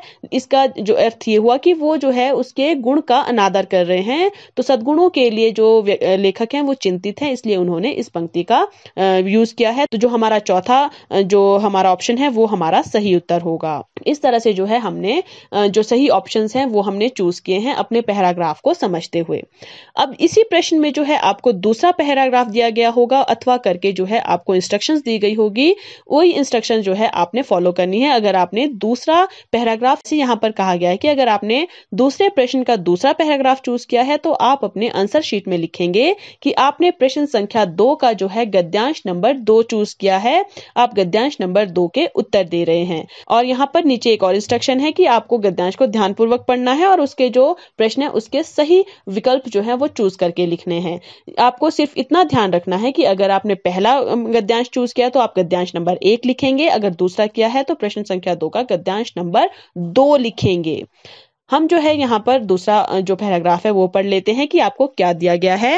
इसका जो अर्थ ये हुआ कि वो जो है उसके गुण का अनादर कर रहे हैं तो सदगुणों के लिए जो लेखक हैं वो चिंतित हैं इसलिए उन्होंने इस पंक्ति का यूज़ किया है तो जो हमारा चौथा जो हमारा ऑप्शन है वो हमारा सही उत्तर होगा इस तरह से जो है हमने जो सही ऑप्शंस हैं वो हमने चूज़ किए हैं अपने पैराग्राफ को समझते हुए अब इसी प्रश्न में जो है आपको दूसरा पैराग्राफ दिया गया होगा अथवा करके जो है आपको इंस्ट्रक्शंस दी गई होगी वही इंस्ट्रक्शन जो है आपने फॉलो करनी है अगर आपने दूसरा पैराग्राफ से यहाँ पर कहा गया है कि अगर आपने दूसरे प्रश्न का दूसरा पैराग्राफ चूज किया है तो आप अपने आंसर शीट में लिखेंगे कि आपने प्रश्न संख्या दो का जो है गद्यांश नंबर दो चूज किया है आप गद्यांश नंबर दो के उत्तर दे रहे हैं और यहाँ पर नीचे एक और इंस्ट्रक्शन है कि आपको गद्यांश को ध्यानपूर्वक पढ़ना है और उसके जो प्रश्न है उसके सही विकल्प जो है वो चूज करके लिखने हैं आपको सिर्फ इतना ध्यान रखना है कि अगर आपने पहला पहला गद्यांश चूज किया तो आप गद्यांश नंबर एक लिखेंगे अगर दूसरा किया है तो प्रश्न संख्या दो का गद्यांश नंबर दो लिखेंगे हम जो है यहाँ पर दूसरा जो पैराग्राफ है वो पढ़ लेते हैं कि आपको क्या दिया गया है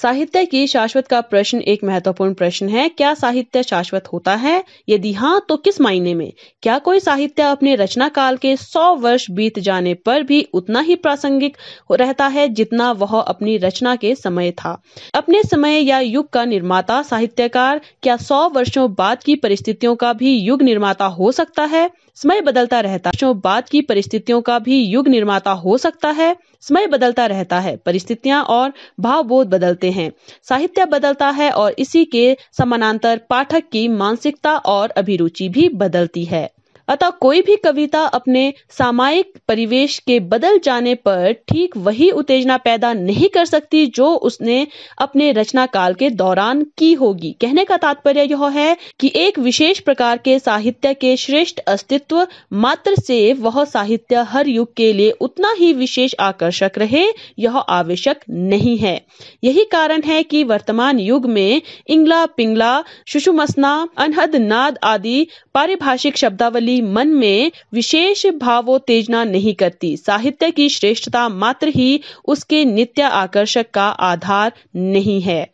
साहित्य की शाश्वत का प्रश्न एक महत्वपूर्ण प्रश्न है क्या साहित्य शाश्वत होता है यदि हाँ तो किस मायने में क्या कोई साहित्य अपने रचना काल के सौ वर्ष बीत जाने पर भी उतना ही प्रासंगिक रहता है जितना वह अपनी रचना के समय था अपने समय या युग का निर्माता साहित्यकार क्या सौ वर्षों बाद की परिस्थितियों का भी युग निर्माता हो सकता है समय बदलता रहता है बाद की परिस्थितियों का भी युग निर्माता हो सकता है समय बदलता रहता है परिस्थितियां और भाव बोध बदलते हैं साहित्य बदलता है और इसी के समानांतर पाठक की मानसिकता और अभिरुचि भी बदलती है अतः कोई भी कविता अपने सामयिक परिवेश के बदल जाने पर ठीक वही उत्तेजना पैदा नहीं कर सकती जो उसने अपने रचना काल के दौरान की होगी कहने का तात्पर्य यह है कि एक विशेष प्रकार के साहित्य के श्रेष्ठ अस्तित्व मात्र से वह साहित्य हर युग के लिए उतना ही विशेष आकर्षक रहे यह आवश्यक नहीं है यही कारण है कि वर्तमान युग में इंगला पिंगला सुषुमसना अनहद नाद आदि पारिभाषिक शब्दावली हमारी मन में विशेष भावोत्तेजना नहीं करती साहित्य की श्रेष्ठता मात्र ही उसके नित्य आकर्षक का आधार नहीं है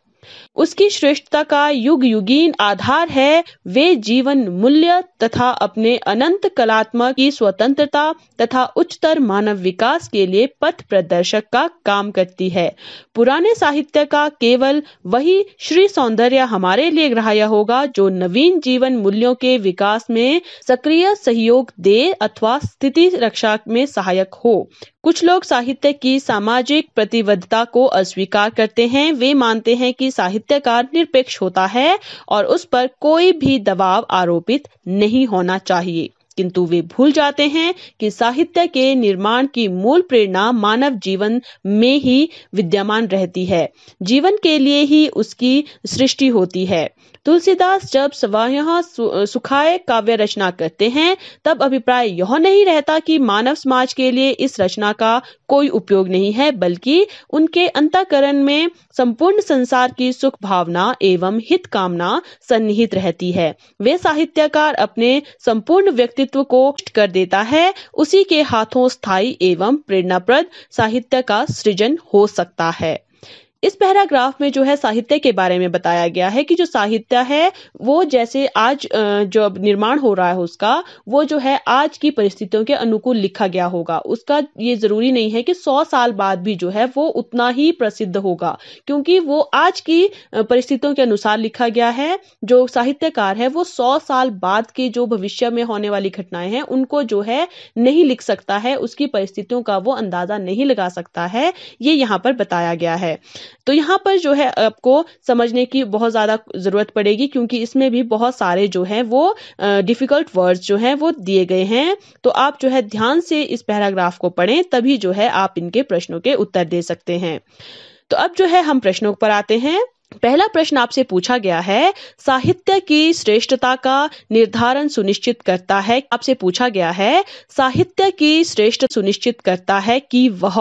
उसकी श्रेष्ठता का युग युगीन आधार है वे जीवन मूल्य तथा अपने अनंत कलात्मक की स्वतंत्रता तथा उच्चतर मानव विकास के लिए पथ प्रदर्शक का काम करती है पुराने साहित्य का केवल वही श्री सौंदर्य हमारे लिए ग्राह्य होगा जो नवीन जीवन मूल्यों के विकास में सक्रिय सहयोग दे अथवा स्थिति रक्षा में सहायक हो कुछ लोग साहित्य की सामाजिक प्रतिबद्धता को अस्वीकार करते हैं वे मानते हैं कि साहित्य साहित्य का निरपेक्ष होता है और उस पर कोई भी दबाव आरोपित नहीं होना चाहिए किंतु वे भूल जाते हैं कि साहित्य के निर्माण की मूल प्रेरणा मानव जीवन में ही विद्यमान रहती है जीवन के लिए ही उसकी सृष्टि होती है तुलसीदास जब सवाह सुखाए काव्य रचना करते हैं तब अभिप्राय यह नहीं रहता कि मानव समाज के लिए इस रचना का कोई उपयोग नहीं है बल्कि उनके अंतकरण में संपूर्ण संसार की सुख भावना एवं हित कामना सन्निहित रहती है वे साहित्यकार अपने संपूर्ण व्यक्तित्व को कर देता है उसी के हाथों स्थायी एवं प्रेरणाप्रद साहित्य का सृजन हो सकता है इस पैराग्राफ में जो है साहित्य के बारे में बताया गया है कि जो साहित्य है वो जैसे आज जो अब निर्माण हो रहा है उसका वो जो है आज की परिस्थितियों के अनुकूल लिखा गया होगा उसका ये ज़रूरी नहीं है कि सौ साल बाद भी जो है वो उतना ही प्रसिद्ध होगा क्योंकि वो आज की परिस्थितियों के अनुसार लिखा गया है जो साहित्यकार है वो सौ साल बाद के जो भविष्य में होने वाली घटनाएं हैं उनको जो है नहीं लिख सकता है उसकी परिस्थितियों का वो अंदाज़ा नहीं लगा सकता है ये यहाँ पर बताया गया है तो यहाँ पर जो है आपको समझने की बहुत ज़्यादा ज़रूरत पड़ेगी क्योंकि इसमें भी बहुत सारे जो है वो डिफ़िकल्ट वर्ड्स जो है वो दिए गए हैं तो आप जो है ध्यान से इस पैराग्राफ को पढ़ें तभी जो है आप इनके प्रश्नों के उत्तर दे सकते हैं तो अब जो है हम प्रश्नों पर आते हैं पहला प्रश्न आपसे पूछा गया है साहित्य की श्रेष्ठता का निर्धारण सुनिश्चित करता है आपसे पूछा गया है साहित्य की श्रेष्ठ सुनिश्चित करता है कि वह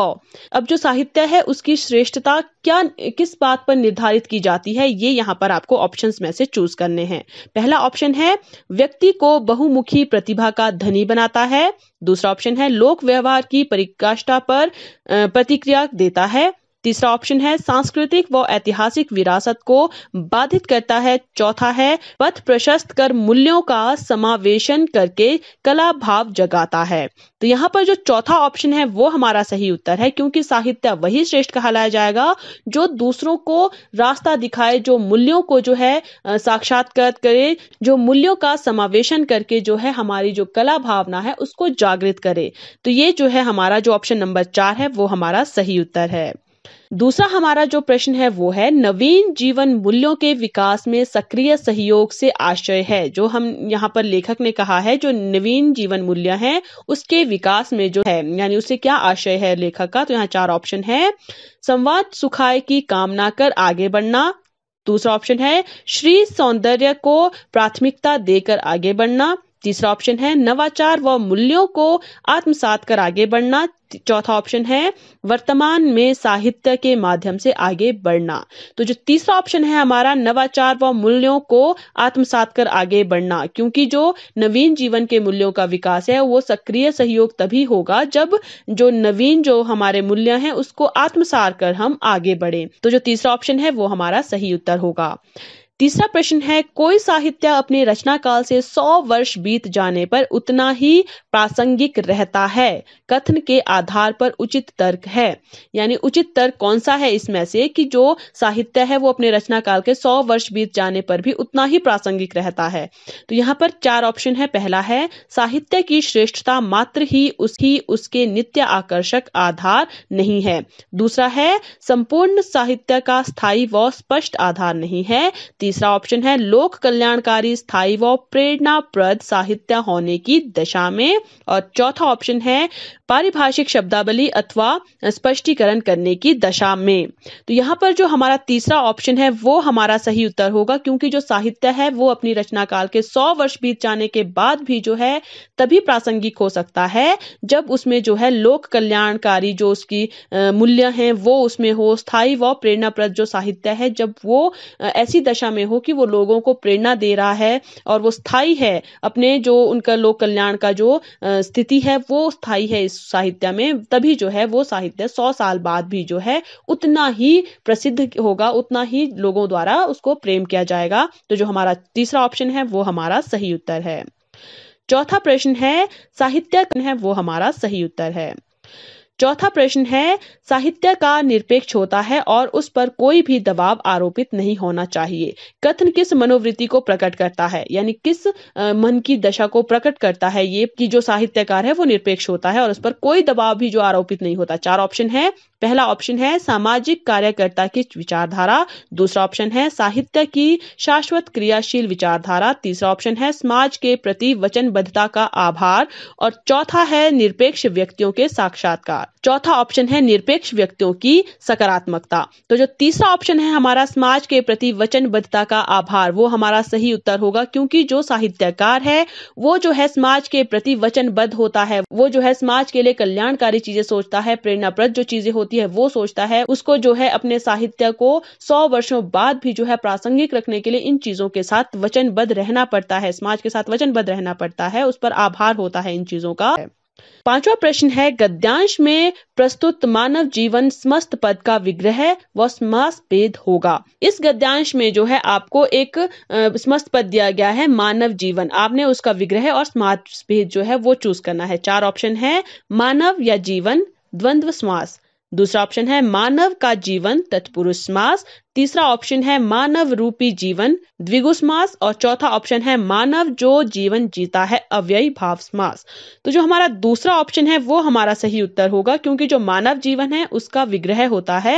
अब जो साहित्य है उसकी श्रेष्ठता क्या किस बात पर निर्धारित की जाती है ये यहाँ पर आपको ऑप्शंस में से चूज करने हैं पहला ऑप्शन है व्यक्ति को बहुमुखी प्रतिभा का धनी बनाता है दूसरा ऑप्शन है लोक व्यवहार की परिकाष्ठा पर प्रतिक्रिया देता है तीसरा ऑप्शन है सांस्कृतिक व ऐतिहासिक विरासत को बाधित करता है चौथा है पथ प्रशस्त कर मूल्यों का समावेशन करके कला भाव जगाता है तो यहाँ पर जो चौथा ऑप्शन है वो हमारा सही उत्तर है क्योंकि साहित्य वही श्रेष्ठ कहलाया जाएगा जो दूसरों को रास्ता दिखाए जो मूल्यों को जो है साक्षात्कार करे जो मूल्यों का समावेशन करके जो है हमारी जो कला भावना है उसको जागृत करे तो ये जो है हमारा जो ऑप्शन नंबर चार है वो हमारा सही उत्तर है दूसरा हमारा जो प्रश्न है वो है नवीन जीवन मूल्यों के विकास में सक्रिय सहयोग से आशय है जो हम यहाँ पर लेखक ने कहा है जो नवीन जीवन मूल्य है उसके विकास में जो है यानी उससे क्या आशय है लेखक का तो यहाँ चार ऑप्शन है संवाद सुखाय की कामना कर आगे बढ़ना दूसरा ऑप्शन है श्री सौंदर्य को प्राथमिकता देकर आगे बढ़ना तीसरा ऑप्शन है नवाचार व मूल्यों को आत्मसात कर आगे बढ़ना चौथा ऑप्शन है वर्तमान में साहित्य के माध्यम से आगे बढ़ना तो जो तीसरा ऑप्शन है हमारा नवाचार व मूल्यों को आत्मसात कर आगे बढ़ना क्योंकि जो नवीन जीवन के मूल्यों का विकास है वो सक्रिय सहयोग तभी होगा जब जो नवीन जो हमारे मूल्य हैं उसको आत्मसात कर हम आगे बढ़े तो जो तीसरा ऑप्शन है वो हमारा सही उत्तर होगा तीसरा प्रश्न है कोई साहित्य अपने रचना काल से सौ वर्ष बीत जाने पर उतना ही प्रासंगिक रहता है कथन के आधार पर उचित तर्क है यानी उचित तर्क कौन सा है इसमें से कि जो साहित्य है वो अपने रचना काल के सौ वर्ष बीत जाने पर भी उतना ही प्रासंगिक रहता है तो यहाँ पर चार ऑप्शन है पहला है साहित्य की श्रेष्ठता मात्र ही उसकी उसके नित्य आकर्षक आधार नहीं है दूसरा है संपूर्ण साहित्य का स्थायी व स्पष्ट आधार नहीं है तीसरा ऑप्शन है लोक कल्याणकारी स्थायी व प्रेरणाप्रद साहित्य होने की दशा में और चौथा ऑप्शन है पारिभाषिक शब्दावली अथवा स्पष्टीकरण करने की दशा में तो यहाँ पर जो हमारा तीसरा ऑप्शन है वो हमारा सही उत्तर होगा क्योंकि जो साहित्य है वो अपनी रचना काल के सौ वर्ष बीत जाने के बाद भी जो है तभी प्रासंगिक हो सकता है जब उसमें जो है लोक कल्याणकारी जो उसकी मूल्य है वो उसमें हो स्थायी व प्रेरणाप्रद जो साहित्य है जब वो ऐसी दशा में हो कि वो लोगों को प्रेरणा दे रहा है और वो स्थायी है अपने जो उनका लोक कल्याण का जो स्थिति है वो स्थायी है इस साहित्य में तभी जो है वो साहित्य सौ साल बाद भी जो है उतना ही प्रसिद्ध होगा उतना ही लोगों द्वारा उसको प्रेम किया जाएगा तो जो हमारा तीसरा ऑप्शन है वो हमारा सही उत्तर है चौथा प्रश्न है साहित्य है वो हमारा सही उत्तर है चौथा प्रश्न है साहित्य का निरपेक्ष होता है और उस पर कोई भी दबाव आरोपित नहीं होना चाहिए कथन किस मनोवृत्ति को प्रकट करता है यानी किस मन की दशा को प्रकट करता है ये कि जो साहित्यकार है वो निरपेक्ष होता है और उस पर कोई दबाव भी जो आरोपित नहीं होता चार ऑप्शन है पहला ऑप्शन है सामाजिक कार्यकर्ता की विचारधारा दूसरा ऑप्शन है साहित्य की शाश्वत क्रियाशील विचारधारा तीसरा ऑप्शन है समाज के प्रति वचनबद्धता का आभार और चौथा है निरपेक्ष व्यक्तियों के साक्षात्कार चौथा ऑप्शन है निरपेक्ष व्यक्तियों की सकारात्मकता तो जो तीसरा ऑप्शन है हमारा समाज के प्रति वचनबद्धता का आभार वो हमारा सही उत्तर होगा क्योंकि जो साहित्यकार है वो जो है समाज के प्रति वचनबद्ध होता है वो जो है समाज के लिए कल्याणकारी चीजें सोचता है प्रेरणाप्रद जो चीजें होती है वो सोचता है उसको जो है अपने साहित्य को सौ वर्षो बाद भी जो है प्रासंगिक रखने के लिए इन चीजों के साथ वचनबद्ध रहना पड़ता है समाज के साथ वचनबद्ध रहना पड़ता है उस पर आभार होता है इन चीजों का पांचवा प्रश्न है गद्यांश में प्रस्तुत मानव जीवन समस्त पद का विग्रह व समास भेद होगा इस गद्यांश में जो है आपको एक समस्त पद दिया गया है मानव जीवन आपने उसका विग्रह और समास भेद जो है वो चूज करना है चार ऑप्शन है मानव या जीवन द्वंद्व समास दूसरा ऑप्शन है मानव का जीवन तत्पुरुष मास तीसरा ऑप्शन है मानव रूपी जीवन द्विगुष मास और चौथा ऑप्शन है मानव जो जीवन जीता है अव्ययी भाव समास तो जो हमारा दूसरा ऑप्शन है वो हमारा सही उत्तर होगा क्योंकि जो मानव जीवन है उसका विग्रह होता है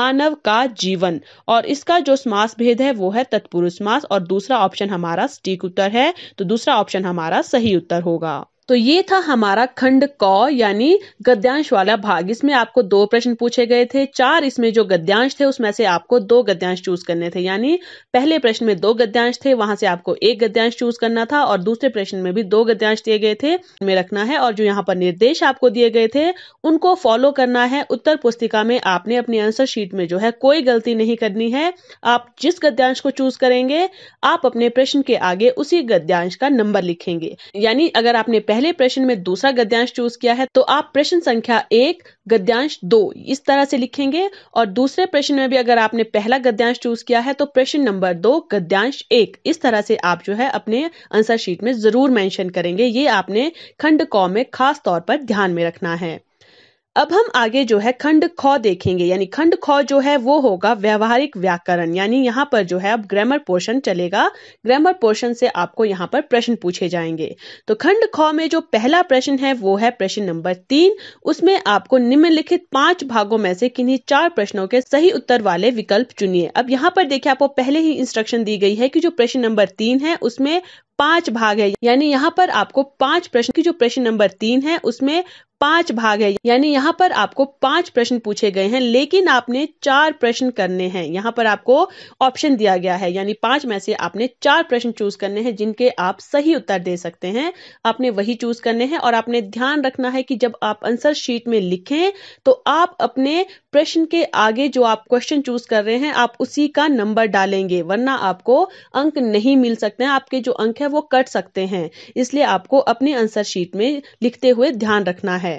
मानव का जीवन और इसका जो समास भेद है वो है तत्पुरुष मास और दूसरा ऑप्शन हमारा स्टीक उत्तर है तो दूसरा ऑप्शन हमारा सही उत्तर होगा तो ये था हमारा खंड क यानी गद्यांश वाला भाग इसमें आपको दो प्रश्न पूछे गए थे चार इसमें जो गद्यांश थे उसमें से आपको दो गद्यांश चूज करने थे यानी पहले प्रश्न में दो गद्यांश थे वहां से आपको एक गद्यांश चूज करना था और दूसरे प्रश्न में भी दो गद्यांश दिए गए थे में रखना है और जो यहाँ पर निर्देश आपको दिए गए थे उनको फॉलो करना है उत्तर पुस्तिका में आपने अपनी आंसर शीट में जो है कोई गलती नहीं करनी है आप जिस गद्यांश को चूज करेंगे आप अपने प्रश्न के आगे उसी गद्यांश का नंबर लिखेंगे यानी अगर आपने पहले पहले प्रश्न में दूसरा गद्यांश चूज किया है तो आप प्रश्न संख्या एक गद्यांश दो इस तरह से लिखेंगे और दूसरे प्रश्न में भी अगर आपने पहला गद्यांश चूज किया है तो प्रश्न नंबर दो गद्यांश एक इस तरह से आप जो है अपने आंसर शीट में जरूर मेंशन करेंगे ये आपने खंड कौ में खास तौर पर ध्यान में रखना है अब हम आगे जो है खंड ख देखेंगे यानी खंड ख जो है वो होगा व्यवहारिक व्याकरण यानी यहाँ पर जो है अब ग्रामर पोर्शन चलेगा ग्रामर पोर्शन से आपको यहाँ पर प्रश्न पूछे जाएंगे तो खंड ख में जो पहला प्रश्न है वो है प्रश्न नंबर तीन उसमें आपको निम्नलिखित पांच भागों में से किन्हीं चार प्रश्नों के सही उत्तर वाले विकल्प चुनिए अब यहाँ पर देखिये आपको पहले ही इंस्ट्रक्शन दी गई है कि जो प्रश्न नंबर तीन है उसमें पांच भाग है यानी यहाँ पर आपको पांच प्रश्न की जो प्रश्न नंबर तीन है उसमें पांच भाग है यानी यहाँ पर आपको पांच प्रश्न पूछे गए हैं लेकिन आपने चार प्रश्न करने हैं यहाँ पर आपको ऑप्शन दिया गया है यानी पांच में से आपने चार प्रश्न चूज करने हैं जिनके आप सही उत्तर दे सकते हैं आपने वही चूज करने हैं और आपने ध्यान रखना है कि जब आप आंसर शीट में लिखें तो आप अपने प्रश्न के आगे जो आप क्वेश्चन चूज कर रहे हैं आप उसी का नंबर डालेंगे वरना आपको अंक नहीं मिल सकते हैं आपके जो अंक है वो कट सकते हैं इसलिए आपको अपने आंसर शीट में लिखते हुए ध्यान रखना है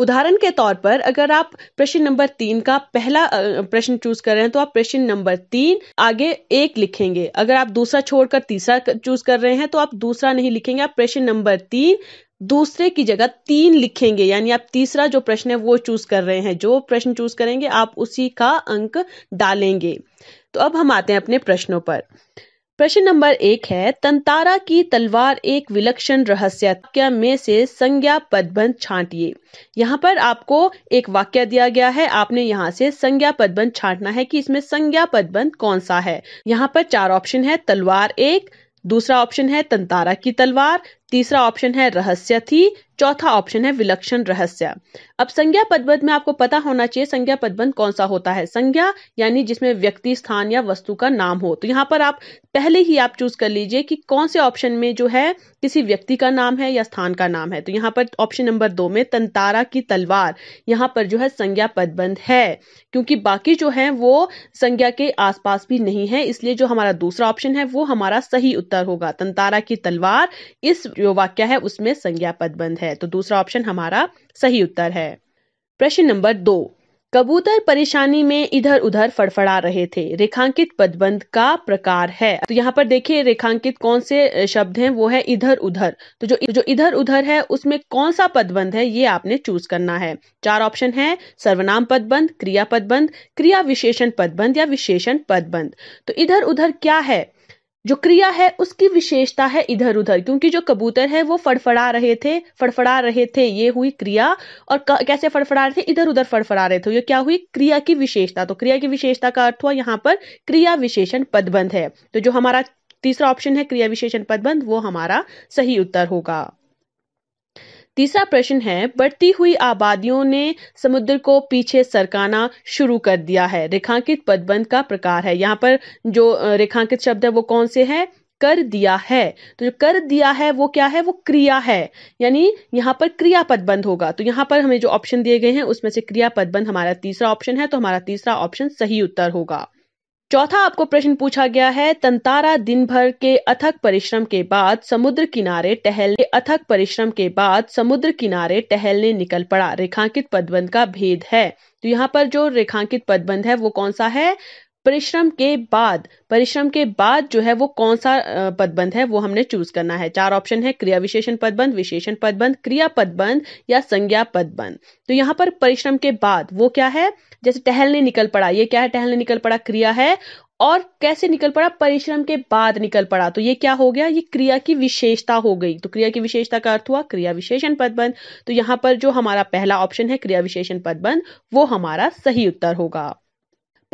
उदाहरण के तौर पर अगर आप प्रश्न नंबर तीन का पहला प्रश्न चूज कर रहे हैं तो आप प्रश्न नंबर तीन आगे एक लिखेंगे अगर आप दूसरा छोड़कर तीसरा चूज कर रहे हैं तो आप दूसरा नहीं लिखेंगे आप प्रश्न नंबर तीन दूसरे की जगह तीन लिखेंगे यानी आप तीसरा जो प्रश्न है वो चूज कर रहे हैं जो प्रश्न चूज करेंगे आप उसी का अंक डालेंगे तो अब हम आते हैं अपने प्रश्नों पर प्रश्न नंबर एक है तंतारा की तलवार एक विलक्षण क्या में से संज्ञा पदबंध छांटिए यहाँ पर आपको एक वाक्य दिया गया है आपने यहाँ से संज्ञा पदबंध छांटना है कि इसमें संज्ञा पदबंध कौन सा है यहाँ पर चार ऑप्शन है तलवार एक दूसरा ऑप्शन है तंतारा की तलवार तीसरा ऑप्शन है रहस्य थी चौथा ऑप्शन है विलक्षण रहस्य अब संज्ञा पदबंध में आपको पता होना चाहिए संज्ञा पदबंध कौन सा होता है संज्ञा यानी जिसमें व्यक्ति स्थान या वस्तु का नाम हो तो यहाँ पर आप पहले ही आप चूज कर लीजिए कि कौन से ऑप्शन में जो है किसी व्यक्ति का नाम है या स्थान का नाम है तो यहाँ पर ऑप्शन नंबर दो में तंतारा की तलवार यहाँ पर जो है संज्ञा पदबंध है क्योंकि बाकी जो है वो संज्ञा के आसपास भी नहीं है इसलिए जो हमारा दूसरा ऑप्शन है वो हमारा सही उत्तर होगा तंतारा की तलवार इस जो वाक्य है उसमें संज्ञा पद बंद है तो दूसरा ऑप्शन हमारा सही उत्तर है प्रश्न नंबर दो कबूतर परेशानी में इधर उधर फड़फड़ा रहे थे रेखांकित पदबंध का प्रकार है तो यहाँ पर देखिए रेखांकित कौन से शब्द हैं वो है इधर उधर तो जो जो इधर उधर है उसमें कौन सा पदबंध है ये आपने चूज करना है चार ऑप्शन है सर्वनाम पदबंध क्रिया पदबंध क्रिया विशेषण पदबंध या विशेषण पदबंध तो इधर उधर क्या है जो क्रिया है उसकी विशेषता है इधर उधर क्योंकि जो कबूतर है वो फड़फड़ा रहे थे फड़फड़ा रहे थे ये हुई क्रिया और कैसे फड़फड़ा रहे थे इधर उधर फड़फड़ा रहे थे तो ये क्या हुई क्रिया की विशेषता तो क्रिया की विशेषता का अर्थ हुआ यहाँ पर क्रिया विशेषण पदबंध है तो जो हमारा तीसरा ऑप्शन है क्रिया विशेषण पदबंध वो हमारा सही उत्तर होगा तीसरा प्रश्न है बढ़ती हुई आबादियों ने समुद्र को पीछे सरकाना शुरू कर दिया है रेखांकित पदबंध का प्रकार है यहाँ पर जो रेखांकित शब्द है वो कौन से है कर दिया है तो जो कर दिया है वो क्या है वो क्रिया है यानी यहाँ पर क्रिया पदबंध होगा तो यहाँ पर हमें जो ऑप्शन दिए गए हैं उसमें से क्रिया पदबंध हमारा तीसरा ऑप्शन है तो हमारा तीसरा ऑप्शन सही उत्तर होगा चौथा आपको प्रश्न पूछा गया है तंतारा दिन भर के अथक परिश्रम के बाद समुद्र किनारे टहलने अथक परिश्रम के बाद समुद्र किनारे टहलने निकल पड़ा रेखांकित पदबंध का भेद है तो यहाँ पर जो रेखांकित पदबंध है वो कौन सा है परिश्रम के बाद परिश्रम के बाद जो है वो कौन सा पदबंध है वो हमने चूज करना है चार ऑप्शन है क्रिया विशेषण पदबंध विशेषण पदबंध क्रिया पदबंध या संज्ञा पदबंध तो यहाँ पर परिश्रम के बाद वो क्या है जैसे टहलने निकल पड़ा ये क्या है टहलने निकल पड़ा क्रिया है और कैसे निकल पड़ा परिश्रम के बाद निकल पड़ा तो ये क्या हो गया ये क्रिया की विशेषता हो गई तो क्रिया की विशेषता का अर्थ हुआ क्रिया विशेषण पदबंध तो यहाँ पर जो हमारा पहला ऑप्शन है क्रिया विशेषण पदबंध वो हमारा सही उत्तर होगा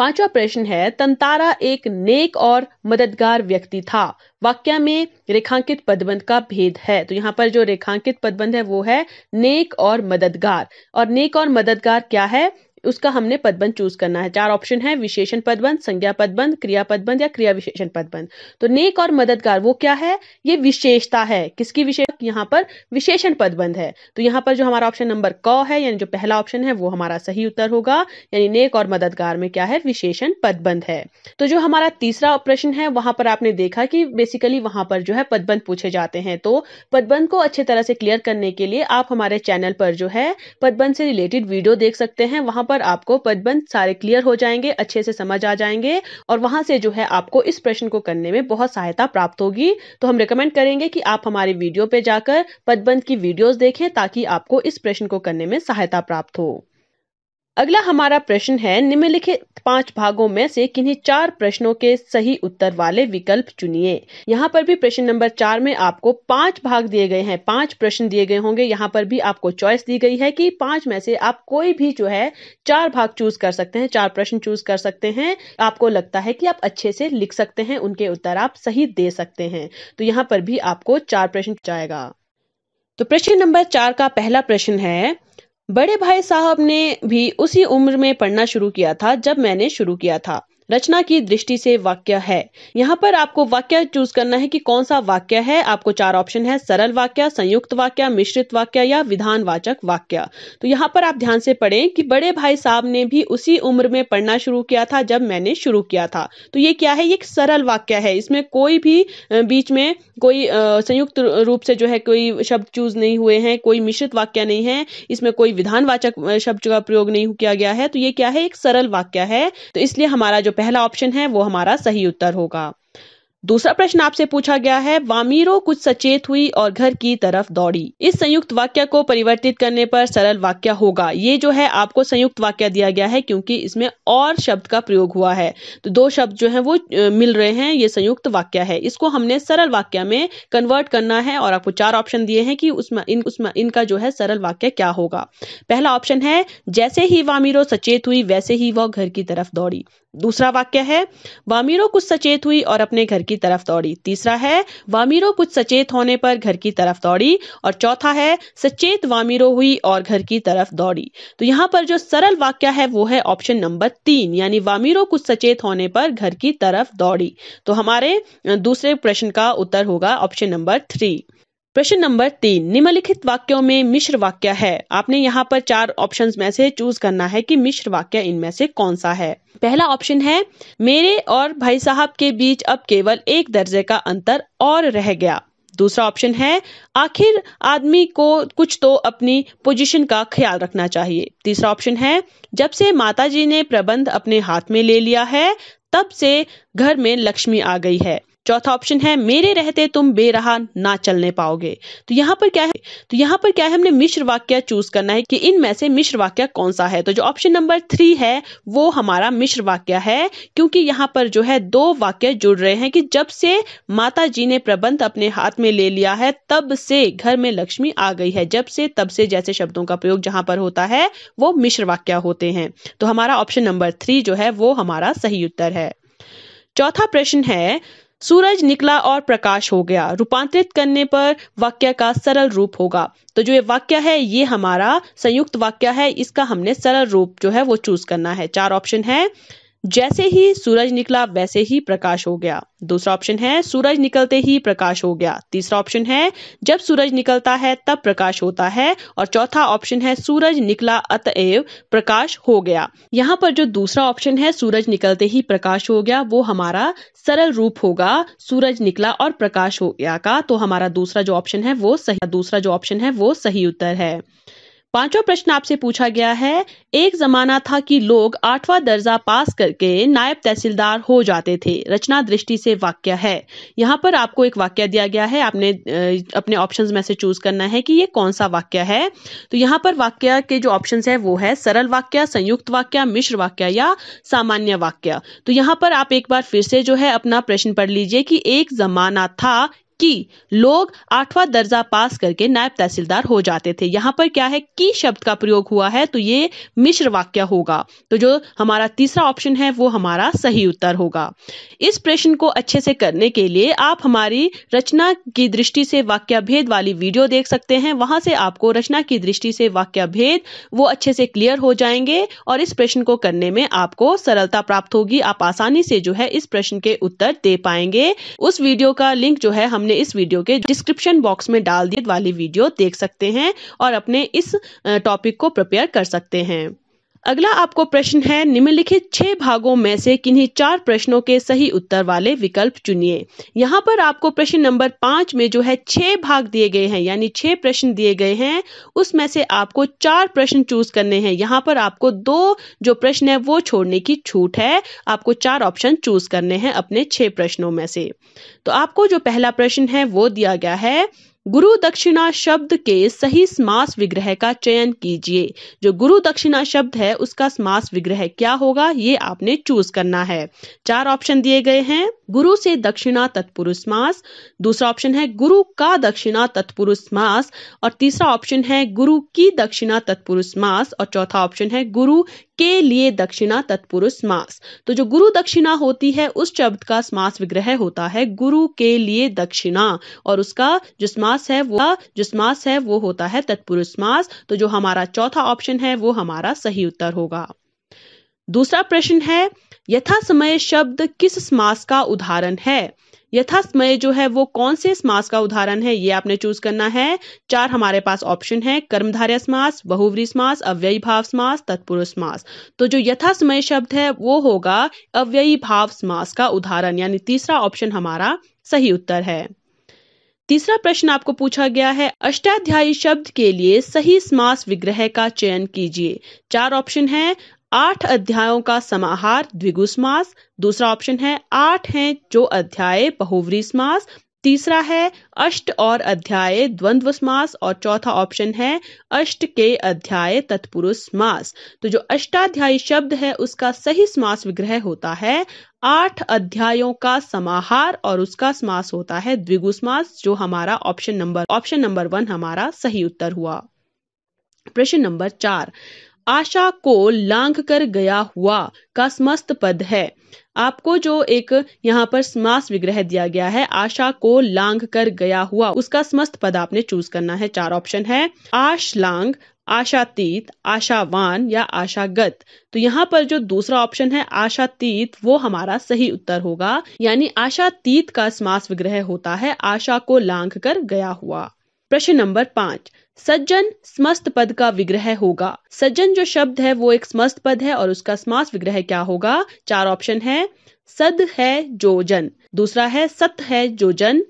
पांचवा प्रश्न है तंतारा एक नेक और मददगार व्यक्ति था वाक्य में रेखांकित पदबंध का भेद है तो यहाँ पर जो रेखांकित पदबंध है वो है नेक और मददगार और नेक और मददगार क्या है उसका हमने पदबंध चूज करना है चार ऑप्शन है विशेषण पदबंध संज्ञा पदबंध क्रिया पदबंध या क्रिया विशेषण पदबंध तो नेक और मददगार वो क्या है ये विशेषता है किसकी विशेष यहाँ पर विशेषण पदबंध है तो यहाँ पर जो हमारा ऑप्शन नंबर क है यानी जो पहला ऑप्शन है वो हमारा सही उत्तर होगा यानी नेक और मददगार में क्या है विशेषण पदबंध है तो जो हमारा तीसरा प्रश्न है वहां पर आपने देखा कि बेसिकली वहां पर जो है पदबंध पूछे जाते हैं तो पदबंध को अच्छे तरह से क्लियर करने के लिए आप हमारे चैनल पर जो है पदबंध से रिलेटेड वीडियो देख सकते हैं वहां पर आपको पदबंध सारे क्लियर हो जाएंगे अच्छे से समझ आ जाएंगे और वहां से जो है आपको इस प्रश्न को करने में बहुत सहायता प्राप्त होगी तो हम रिकमेंड करेंगे कि आप हमारे वीडियो पे जाकर पदबंध की वीडियोस देखें ताकि आपको इस प्रश्न को करने में सहायता प्राप्त हो अगला हमारा प्रश्न है निम्नलिखित पांच भागों में से किन्हीं चार प्रश्नों के सही उत्तर वाले विकल्प चुनिए यहाँ पर भी प्रश्न नंबर चार में आपको पांच भाग दिए गए हैं पांच प्रश्न दिए गए होंगे यहाँ पर भी आपको चॉइस दी गई है कि पांच में से आप कोई भी जो है चार भाग चूज कर सकते हैं चार प्रश्न चूज कर सकते हैं आपको लगता है कि आप अच्छे से लिख सकते हैं उनके उत्तर आप सही दे सकते हैं तो यहाँ पर भी आपको चार प्रश्न जाएगा तो प्रश्न नंबर चार का पहला प्रश्न है बड़े भाई साहब ने भी उसी उम्र में पढ़ना शुरू किया था जब मैंने शुरू किया था रचना की दृष्टि से वाक्य है यहाँ पर आपको वाक्य चूज करना है कि कौन सा वाक्य है आपको चार ऑप्शन है सरल वाक्य संयुक्त वाक्य मिश्रित वाक्य या विधानवाचक वाक्य तो यहाँ पर आप ध्यान से पढ़ें कि बड़े भाई साहब ने भी उसी उम्र में पढ़ना शुरू किया था जब मैंने शुरू किया था तो ये क्या है ये एक सरल वाक्य है इसमें कोई भी बीच में कोई संयुक्त रूप से जो है कोई शब्द चूज नहीं हुए हैं कोई मिश्रित वाक्य नहीं है इसमें कोई विधानवाचक शब्द का प्रयोग नहीं किया गया है तो ये क्या है एक सरल वाक्य है तो इसलिए हमारा जो पहला ऑप्शन है वो हमारा सही उत्तर होगा दूसरा प्रश्न आपसे पूछा गया है वामीरो कुछ सचेत हुई और घर की तरफ दौड़ी इस संयुक्त वाक्य को परिवर्तित करने पर सरल वाक्य होगा ये जो है आपको संयुक्त वाक्य दिया गया है क्योंकि इसमें और शब्द का प्रयोग हुआ है तो दो शब्द जो है वो मिल रहे हैं ये संयुक्त वाक्य है इसको हमने सरल वाक्य में कन्वर्ट करना है और आपको चार ऑप्शन दिए हैं कि उसमें इन उसमें इनका जो है सरल वाक्य क्या होगा पहला ऑप्शन है जैसे ही वामीरो सचेत हुई वैसे ही वह घर की तरफ दौड़ी दूसरा वाक्य है वामीरो कुछ सचेत हुई और अपने घर की तरफ दौड़ी तीसरा है वामीरो कुछ सचेत होने पर घर की तरफ दौड़ी और चौथा है सचेत वामीरो हुई और घर की तरफ दौड़ी तो यहाँ पर जो सरल वाक्य है वो है ऑप्शन नंबर तीन यानी वामीरो कुछ सचेत होने पर घर की तरफ दौड़ी तो हमारे दूसरे प्रश्न का उत्तर होगा ऑप्शन नंबर थ्री प्रश्न नंबर तीन निम्नलिखित वाक्यों में मिश्र वाक्य है आपने यहाँ पर चार ऑप्शंस में से चूज करना है कि मिश्र वाक्य इनमें से कौन सा है पहला ऑप्शन है मेरे और भाई साहब के बीच अब केवल एक दर्जे का अंतर और रह गया दूसरा ऑप्शन है आखिर आदमी को कुछ तो अपनी पोजीशन का ख्याल रखना चाहिए तीसरा ऑप्शन है जब से माताजी ने प्रबंध अपने हाथ में ले लिया है तब से घर में लक्ष्मी आ गई है चौथा ऑप्शन है मेरे रहते तुम बेरहा ना चलने पाओगे तो यहाँ पर क्या है तो यहाँ पर क्या है हमने मिश्र वाक्य चूज करना है कि इनमें से मिश्र वाक्य कौन सा है तो जो ऑप्शन नंबर थ्री है वो हमारा मिश्र वाक्य है क्योंकि यहाँ पर जो है दो वाक्य जुड़ रहे हैं कि जब से माता जी ने प्रबंध अपने हाथ में ले लिया है तब से घर में लक्ष्मी आ गई है जब से तब से जैसे शब्दों का प्रयोग जहां पर होता है वो मिश्र वाक्य होते हैं तो हमारा ऑप्शन नंबर थ्री जो है वो हमारा सही उत्तर है चौथा प्रश्न है सूरज निकला और प्रकाश हो गया रूपांतरित करने पर वाक्य का सरल रूप होगा तो जो ये वाक्य है ये हमारा संयुक्त वाक्य है इसका हमने सरल रूप जो है वो चूज करना है चार ऑप्शन है जैसे ही सूरज निकला वैसे ही प्रकाश हो गया दूसरा ऑप्शन है सूरज निकलते ही प्रकाश हो गया तीसरा ऑप्शन है जब सूरज निकलता है तब प्रकाश होता है और चौथा ऑप्शन है सूरज निकला अतएव प्रकाश हो गया यहाँ पर जो दूसरा ऑप्शन है सूरज निकलते ही प्रकाश हो गया वो हमारा सरल रूप होगा सूरज निकला और प्रकाश हो गया का तो हमारा दूसरा जो ऑप्शन है वो सही दूसरा जो ऑप्शन है वो सही उत्तर है पांचों प्रश्न आपसे पूछा गया है एक जमाना था कि लोग आठवां दर्जा पास करके नायब तहसीलदार हो जाते थे रचना दृष्टि से वाक्य है यहाँ पर आपको एक वाक्य दिया गया है आपने अपने ऑप्शंस में से चूज करना है कि ये कौन सा वाक्य है तो यहाँ पर वाक्य के जो ऑप्शंस है वो है सरल वाक्य संयुक्त वाक्य मिश्र वाक्य या सामान्य वाक्य तो यहाँ पर आप एक बार फिर से जो है अपना प्रश्न पढ़ लीजिए कि एक जमाना था कि लोग आठवां दर्जा पास करके नायब तहसीलदार हो जाते थे यहाँ पर क्या है की शब्द का प्रयोग हुआ है तो ये मिश्र वाक्य होगा तो जो हमारा तीसरा ऑप्शन है वो हमारा सही उत्तर होगा इस प्रश्न को अच्छे से करने के लिए आप हमारी रचना की दृष्टि से वाक्य भेद वाली वीडियो देख सकते हैं वहां से आपको रचना की दृष्टि से वाक्य भेद वो अच्छे से क्लियर हो जाएंगे और इस प्रश्न को करने में आपको सरलता प्राप्त होगी आप आसानी से जो है इस प्रश्न के उत्तर दे पाएंगे उस वीडियो का लिंक जो है हमने हमने इस वीडियो के डिस्क्रिप्शन बॉक्स में डाल दिए वाली वीडियो देख सकते हैं और अपने इस टॉपिक को प्रिपेयर कर सकते हैं अगला आपको प्रश्न है निम्नलिखित छह भागों में से किन्हीं चार प्रश्नों के सही उत्तर वाले विकल्प चुनिए यहाँ पर आपको प्रश्न नंबर पांच में जो है छह भाग दिए गए हैं यानी छह प्रश्न दिए गए हैं उसमें से आपको चार प्रश्न चूज करने हैं यहाँ पर आपको दो जो प्रश्न है वो छोड़ने की छूट है आपको चार ऑप्शन चूज करने हैं अपने छह प्रश्नों में से तो आपको जो पहला प्रश्न है वो दिया गया है गुरु दक्षिणा शब्द के सही समास विग्रह का चयन कीजिए जो गुरु दक्षिणा शब्द है उसका समास विग्रह क्या होगा ये आपने चूज करना है चार ऑप्शन दिए गए हैं गुरु से दक्षिणा तत्पुरुष मास दूसरा ऑप्शन है गुरु का दक्षिणा तत्पुरुष मास और तीसरा ऑप्शन है गुरु की दक्षिणा तत्पुरुष मास और चौथा ऑप्शन है गुरु के लिए दक्षिणा तत्पुरुष मास तो जो गुरु दक्षिणा होती है उस शब्द का समास विग्रह होता है गुरु के लिए दक्षिणा और उसका जो समास मास है वो मास है वो होता है तत्पुरुष मास तो जो हमारा चौथा ऑप्शन है वो हमारा सही उत्तर होगा दूसरा प्रश्न है यथा समय शब्द किस समास का उदाहरण है यथा समय जो है वो कौन से समास का उदाहरण है ये आपने चूज करना है चार हमारे पास ऑप्शन है कर्मधार्य समास बहुवरी समास अव्ययी भाव समास तत्पुरुष समास तो जो यथा समय शब्द है वो होगा अव्ययी भाव समास का उदाहरण यानी तीसरा ऑप्शन हमारा सही उत्तर है तीसरा प्रश्न आपको पूछा गया है अष्टाध्यायी शब्द के लिए सही समास विग्रह का चयन कीजिए चार ऑप्शन है आठ अध्यायों का समाहार द्विगु समास दूसरा ऑप्शन है आठ हैं जो अध्याय बहुवरी समास तीसरा है अष्ट और अध्याय द्वंद्व समास और चौथा ऑप्शन है अष्ट के अध्याय तत्पुरुष समास तो जो अष्टाध्यायी शब्द है उसका सही समास विग्रह होता है आठ अध्यायों का समाहार और उसका समास होता है द्विगु समास जो हमारा option number option number one हमारा सही उत्तर हुआ प्रश्न नंबर चार आशा को लांघ कर गया हुआ का समस्त पद है आपको जो एक यहाँ पर समास विग्रह दिया गया है आशा को लांग कर गया हुआ उसका समस्त पद आपने चूज करना है चार ऑप्शन है आश लांग आशातीत आशावान या आशागत तो यहाँ पर जो दूसरा ऑप्शन है आशातीत वो हमारा सही उत्तर होगा यानी आशातीत का समास विग्रह होता है आशा को लांग कर गया हुआ प्रश्न नंबर पांच सज्जन समस्त पद का विग्रह होगा सज्जन जो शब्द है वो एक समस्त पद है और उसका समास विग्रह क्या होगा चार ऑप्शन है सद है जो जन दूसरा है सत है जो जन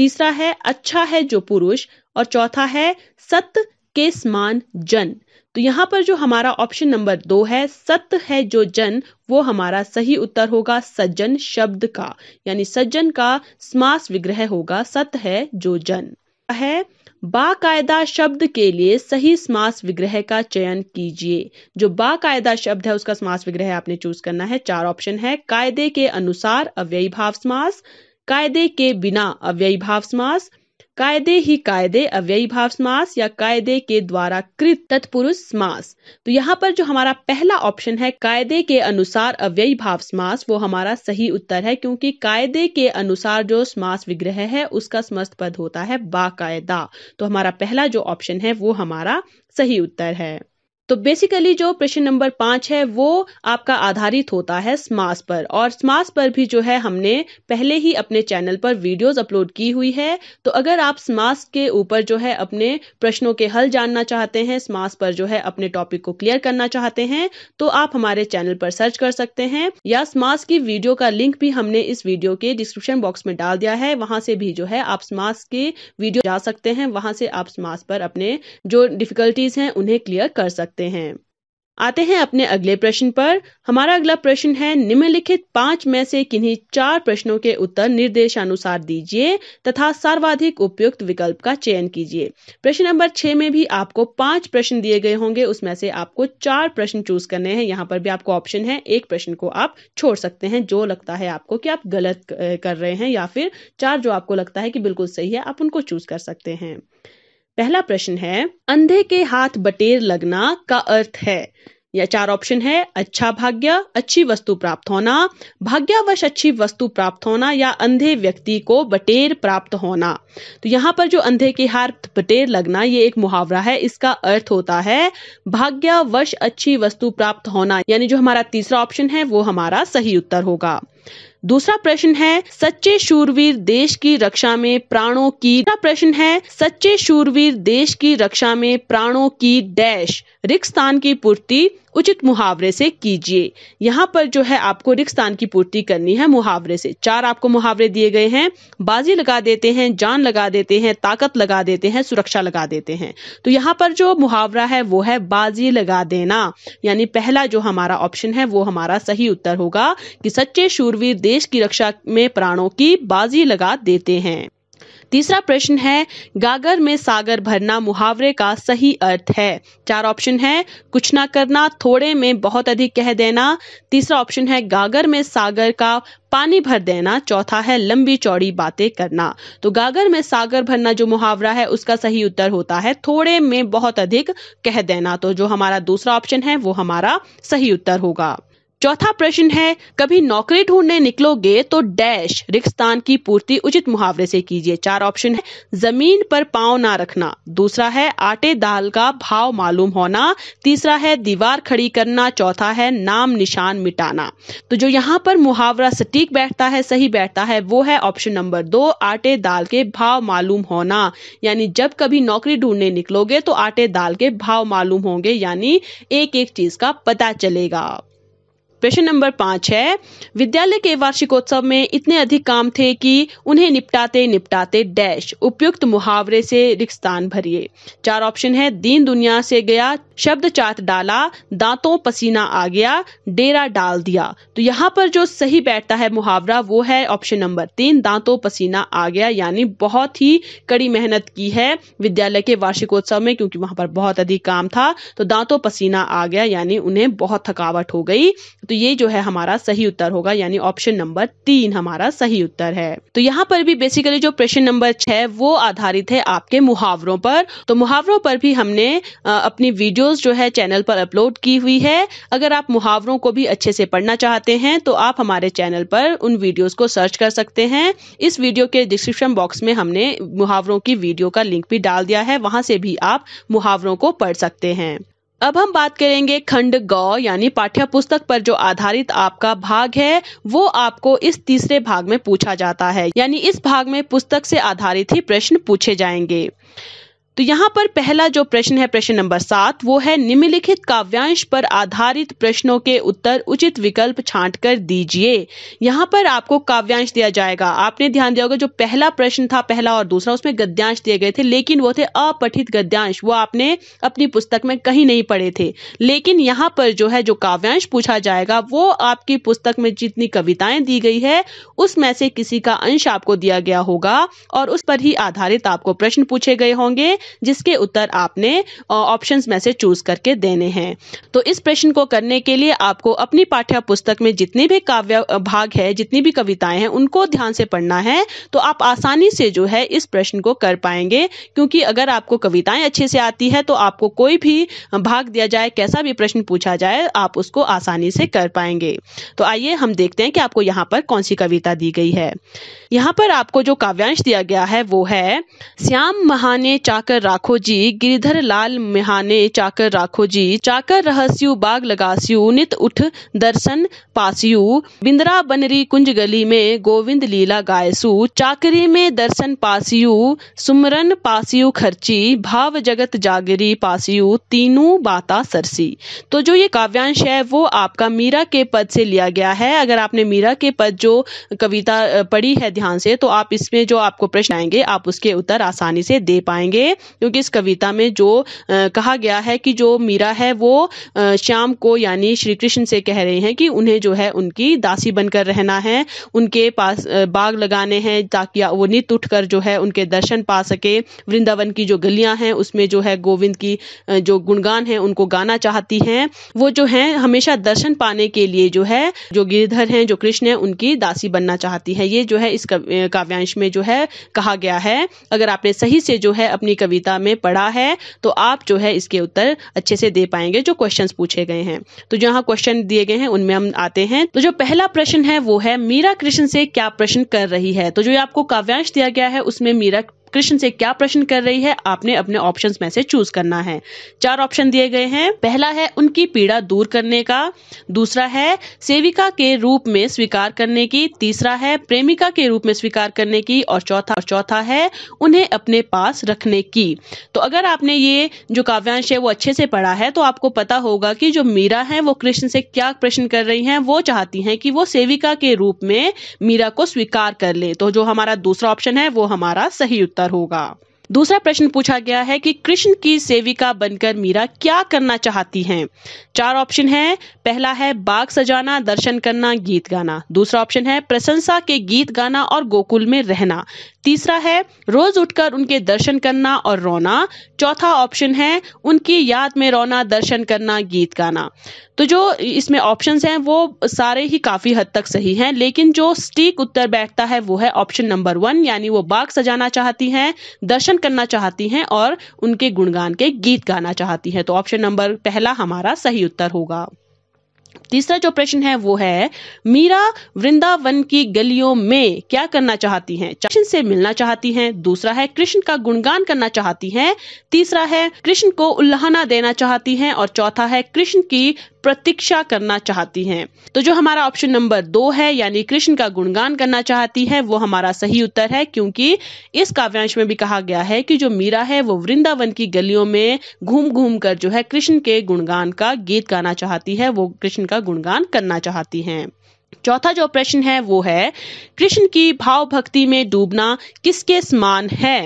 तीसरा है अच्छा है जो पुरुष और चौथा है सत के समान जन तो यहाँ पर जो हमारा ऑप्शन नंबर दो है सत्य है जो जन वो हमारा सही उत्तर होगा सज्जन शब्द का यानी सज्जन का समास विग्रह होगा सत्य है जो जन है बाकायदा शब्द के लिए सही समास विग्रह का चयन कीजिए जो बाकायदा शब्द है उसका समास विग्रह आपने चूज करना है चार ऑप्शन है कायदे के अनुसार अव्ययी भाव समास कायदे के बिना अव्ययी भाव समास कायदे ही कायदे अव्ययी भाव समास या कायदे के द्वारा कृत तत्पुरुष समास तो यहाँ पर जो हमारा पहला ऑप्शन है कायदे के अनुसार अव्ययी भाव समास वो हमारा सही उत्तर है क्योंकि कायदे के अनुसार जो समास विग्रह है उसका समस्त पद होता है बाकायदा तो हमारा पहला जो ऑप्शन है वो हमारा सही उत्तर है तो बेसिकली जो प्रश्न नंबर पांच है वो आपका आधारित होता है स्मास पर और स्मास पर भी जो है हमने पहले ही अपने चैनल पर वीडियोस अपलोड की हुई है तो अगर आप स्मास के ऊपर जो है अपने प्रश्नों के हल जानना चाहते हैं स्मास पर जो है अपने टॉपिक को क्लियर करना चाहते हैं तो आप हमारे चैनल पर सर्च कर सकते हैं या स्मास की वीडियो का लिंक भी हमने इस वीडियो के डिस्क्रिप्शन बॉक्स में डाल दिया है वहां से भी जो है आप स्मास के वीडियो जा सकते हैं वहां से आप स्मास पर अपने जो डिफिकल्टीज हैं उन्हें क्लियर कर सकते सकते हैं आते हैं अपने अगले प्रश्न पर हमारा अगला प्रश्न है निम्नलिखित पांच में से किन्हीं चार प्रश्नों के उत्तर निर्देशानुसार दीजिए तथा सर्वाधिक उपयुक्त विकल्प का चयन कीजिए प्रश्न नंबर छह में भी आपको पांच प्रश्न दिए गए होंगे उसमें से आपको चार प्रश्न चूज करने हैं यहाँ पर भी आपको ऑप्शन है एक प्रश्न को आप छोड़ सकते हैं जो लगता है आपको कि आप गलत कर रहे हैं या फिर चार जो आपको लगता है कि बिल्कुल सही है आप उनको चूज कर सकते हैं पहला प्रश्न है अंधे के हाथ बटेर लगना का अर्थ है या चार ऑप्शन है अच्छा भाग्य अच्छी वस्तु प्राप्त होना भाग्यावश अच्छी वस्तु प्राप्त होना या अंधे व्यक्ति को बटेर प्राप्त होना तो यहाँ पर जो अंधे के हाथ बटेर लगना ये एक मुहावरा है इसका अर्थ होता है भाग्यावश अच्छी वस्तु प्राप्त होना यानी जो हमारा तीसरा ऑप्शन है वो हमारा सही उत्तर होगा दूसरा प्रश्न है सच्चे शूरवीर देश की रक्षा में प्राणों की प्रश्न है सच्चे शूरवीर देश की रक्षा में प्राणों की डैश रिक्त स्थान की पूर्ति उचित मुहावरे से कीजिए यहाँ पर जो है आपको रिक्सदान की पूर्ति करनी है मुहावरे से चार आपको मुहावरे दिए गए हैं बाजी लगा देते हैं जान लगा देते हैं ताकत लगा देते हैं सुरक्षा लगा देते हैं तो यहाँ पर जो मुहावरा है वो है बाजी लगा देना यानी पहला जो हमारा ऑप्शन है वो हमारा सही उत्तर होगा कि सच्चे शूरवीर देश की रक्षा में प्राणों की बाजी लगा देते हैं तीसरा प्रश्न है गागर में सागर भरना मुहावरे का सही अर्थ है चार ऑप्शन है कुछ ना करना थोड़े में बहुत अधिक कह देना तीसरा ऑप्शन है गागर में सागर का पानी भर देना चौथा है लंबी चौड़ी बातें करना तो गागर में सागर भरना जो मुहावरा है उसका सही उत्तर होता है थोड़े में बहुत अधिक कह देना तो जो हमारा दूसरा ऑप्शन है वो हमारा सही उत्तर होगा चौथा प्रश्न है कभी नौकरी ढूंढने निकलोगे तो डैश रिक्सदान की पूर्ति उचित मुहावरे से कीजिए चार ऑप्शन है जमीन पर पांव ना रखना दूसरा है आटे दाल का भाव मालूम होना तीसरा है दीवार खड़ी करना चौथा है नाम निशान मिटाना तो जो यहाँ पर मुहावरा सटीक बैठता है सही बैठता है वो है ऑप्शन नंबर दो आटे दाल के भाव मालूम होना यानी जब कभी नौकरी ढूंढने निकलोगे तो आटे दाल के भाव मालूम होंगे यानी एक एक चीज का पता चलेगा प्रश्न नंबर पांच है विद्यालय के वार्षिकोत्सव में इतने अधिक काम थे कि उन्हें निपटाते निपटाते डैश उपयुक्त मुहावरे से रिक्स्तान भरिए चार ऑप्शन है दीन दुनिया से गया शब्द चाट डाला दांतों पसीना आ गया डेरा डाल दिया तो यहाँ पर जो सही बैठता है मुहावरा वो है ऑप्शन नंबर तीन दांतों पसीना आ गया यानी बहुत ही कड़ी मेहनत की है विद्यालय के वार्षिकोत्सव में क्योंकि वहां पर बहुत अधिक काम था तो दांतों पसीना आ गया यानी उन्हें बहुत थकावट हो गई तो ये जो है हमारा सही उत्तर होगा यानी ऑप्शन नंबर तीन हमारा सही उत्तर है तो यहाँ पर भी बेसिकली जो प्रश्न नंबर छह वो आधारित है आपके मुहावरों पर तो मुहावरों पर भी हमने अपनी वीडियोस जो है चैनल पर अपलोड की हुई है अगर आप मुहावरों को भी अच्छे से पढ़ना चाहते हैं तो आप हमारे चैनल पर उन वीडियोज को सर्च कर सकते हैं इस वीडियो के डिस्क्रिप्शन बॉक्स में हमने मुहावरों की वीडियो का लिंक भी डाल दिया है वहां से भी आप मुहावरों को पढ़ सकते हैं अब हम बात करेंगे खंड गौ यानी पाठ्य पुस्तक पर जो आधारित आपका भाग है वो आपको इस तीसरे भाग में पूछा जाता है यानी इस भाग में पुस्तक से आधारित ही प्रश्न पूछे जाएंगे तो यहाँ पर पहला जो प्रश्न है प्रश्न नंबर सात वो है निम्नलिखित काव्यांश पर आधारित प्रश्नों के उत्तर उचित विकल्प छांट कर दीजिए यहाँ पर आपको काव्यांश दिया जाएगा आपने ध्यान दिया होगा जो पहला प्रश्न था पहला और दूसरा उसमें गद्यांश दिए गए थे लेकिन वो थे अपठित गद्यांश वो आपने अपनी पुस्तक में कहीं नहीं पढ़े थे लेकिन यहाँ पर जो है जो काव्यांश पूछा जाएगा वो आपकी पुस्तक में जितनी कविताएं दी गई है उसमें से किसी का अंश आपको दिया गया होगा और उस पर ही आधारित आपको प्रश्न पूछे गए होंगे जिसके उत्तर आपने ऑप्शन में से चूज करके देने हैं तो इस प्रश्न को करने के लिए आपको अपनी पाठ्य पुस्तक में जितनी भी काव्य भाग है जितनी भी कविताएं हैं उनको ध्यान से पढ़ना है तो आप आसानी से जो है इस प्रश्न को कर पाएंगे क्योंकि अगर आपको कविताएं अच्छे से आती है तो आपको कोई भी भाग दिया जाए कैसा भी प्रश्न पूछा जाए आप उसको आसानी से कर पाएंगे तो आइए हम देखते हैं कि आपको यहाँ पर कौन सी कविता दी गई है यहाँ पर आपको जो काव्यांश दिया गया है वो है श्याम महाने चाकर चाकर राखो जी गिरिधर लाल मिहाने चाकर राखो जी चाकर रहस्यु बाग लगास्यु नित उठ दर्शन पास्यु बिंदरा बनरी कुंज गली में गोविंद लीला गायसु चाकरी में दर्शन पास्यु सुमरन पास्यु खर्ची भाव जगत जागरी पास्यु तीनू बाता सरसी तो जो ये काव्यांश है वो आपका मीरा के पद से लिया गया है अगर आपने मीरा के पद जो कविता पढ़ी है ध्यान से तो आप इसमें जो आपको प्रश्न आएंगे आप उसके उत्तर आसानी से दे पाएंगे क्योंकि इस कविता में जो कहा गया है कि जो मीरा है वो श्याम को यानी श्री कृष्ण से कह रहे हैं कि उन्हें जो है उनकी दासी बनकर रहना है उनके पास बाग लगाने हैं ताकि वो नित उठकर जो है उनके दर्शन पा सके वृंदावन की जो गलियां हैं उसमें जो है गोविंद की जो गुणगान है उनको गाना चाहती हैं वो जो है हमेशा दर्शन पाने के लिए जो है जो गिरधर हैं जो कृष्ण है उनकी दासी बनना चाहती है ये जो है इस काव्यांश में जो है कहा गया है अगर आपने सही से जो है अपनी कविता में पढ़ा है तो आप जो है इसके उत्तर अच्छे से दे पाएंगे जो क्वेश्चन पूछे गए हैं तो जहाँ क्वेश्चन दिए गए हैं उनमें हम आते हैं तो जो पहला प्रश्न है वो है मीरा कृष्ण से क्या प्रश्न कर रही है तो जो आपको काव्यांश दिया गया है उसमें मीरा कृष्ण से क्या प्रश्न कर रही है आपने अपने ऑप्शन में से चूज करना है चार ऑप्शन दिए गए हैं पहला है उनकी पीड़ा दूर करने का दूसरा है सेविका के रूप में स्वीकार करने की तीसरा है प्रेमिका के रूप में स्वीकार करने की और चौथा चौथा है उन्हें अपने पास रखने की तो अगर आपने ये जो काव्यांश है वो अच्छे से पढ़ा है तो आपको पता होगा कि जो मीरा है वो कृष्ण से क्या प्रश्न कर रही हैं वो चाहती हैं कि वो सेविका के रूप में मीरा को स्वीकार कर ले तो जो हमारा दूसरा ऑप्शन है वो हमारा सही उत्तर उत्तर होगा दूसरा प्रश्न पूछा गया है कि कृष्ण की सेविका बनकर मीरा क्या करना चाहती हैं? चार ऑप्शन है पहला है बाग सजाना दर्शन करना गीत गाना दूसरा ऑप्शन है प्रशंसा के गीत गाना और गोकुल में रहना तीसरा है रोज उठकर उनके दर्शन करना और रोना चौथा ऑप्शन है उनकी याद में रोना दर्शन करना गीत गाना तो जो इसमें ऑप्शंस हैं वो सारे ही काफ़ी हद तक सही हैं लेकिन जो स्टीक उत्तर बैठता है वो है ऑप्शन नंबर वन यानी वो बाग सजाना चाहती हैं दर्शन करना चाहती हैं और उनके गुणगान के गीत गाना चाहती हैं तो ऑप्शन नंबर पहला हमारा सही उत्तर होगा तीसरा जो प्रश्न है वो है मीरा वृंदावन की गलियों में क्या करना चाहती हैं? कृष्ण से मिलना चाहती हैं। दूसरा है कृष्ण का गुणगान करना चाहती हैं। तीसरा है कृष्ण को उल्लाहना देना चाहती हैं और चौथा है कृष्ण की प्रतीक्षा करना चाहती हैं तो जो हमारा ऑप्शन नंबर दो है यानी कृष्ण का गुणगान करना चाहती है वो हमारा सही उत्तर है क्योंकि इस काव्यांश में भी कहा गया है कि जो मीरा है वो वृंदावन की गलियों में घूम घूम कर जो है कृष्ण के गुणगान का गीत गाना चाहती है वो कृष्ण का गुणगान करना चाहती हैं चौथा जो प्रश्न है वो है कृष्ण की भाव भक्ति में डूबना किसके समान है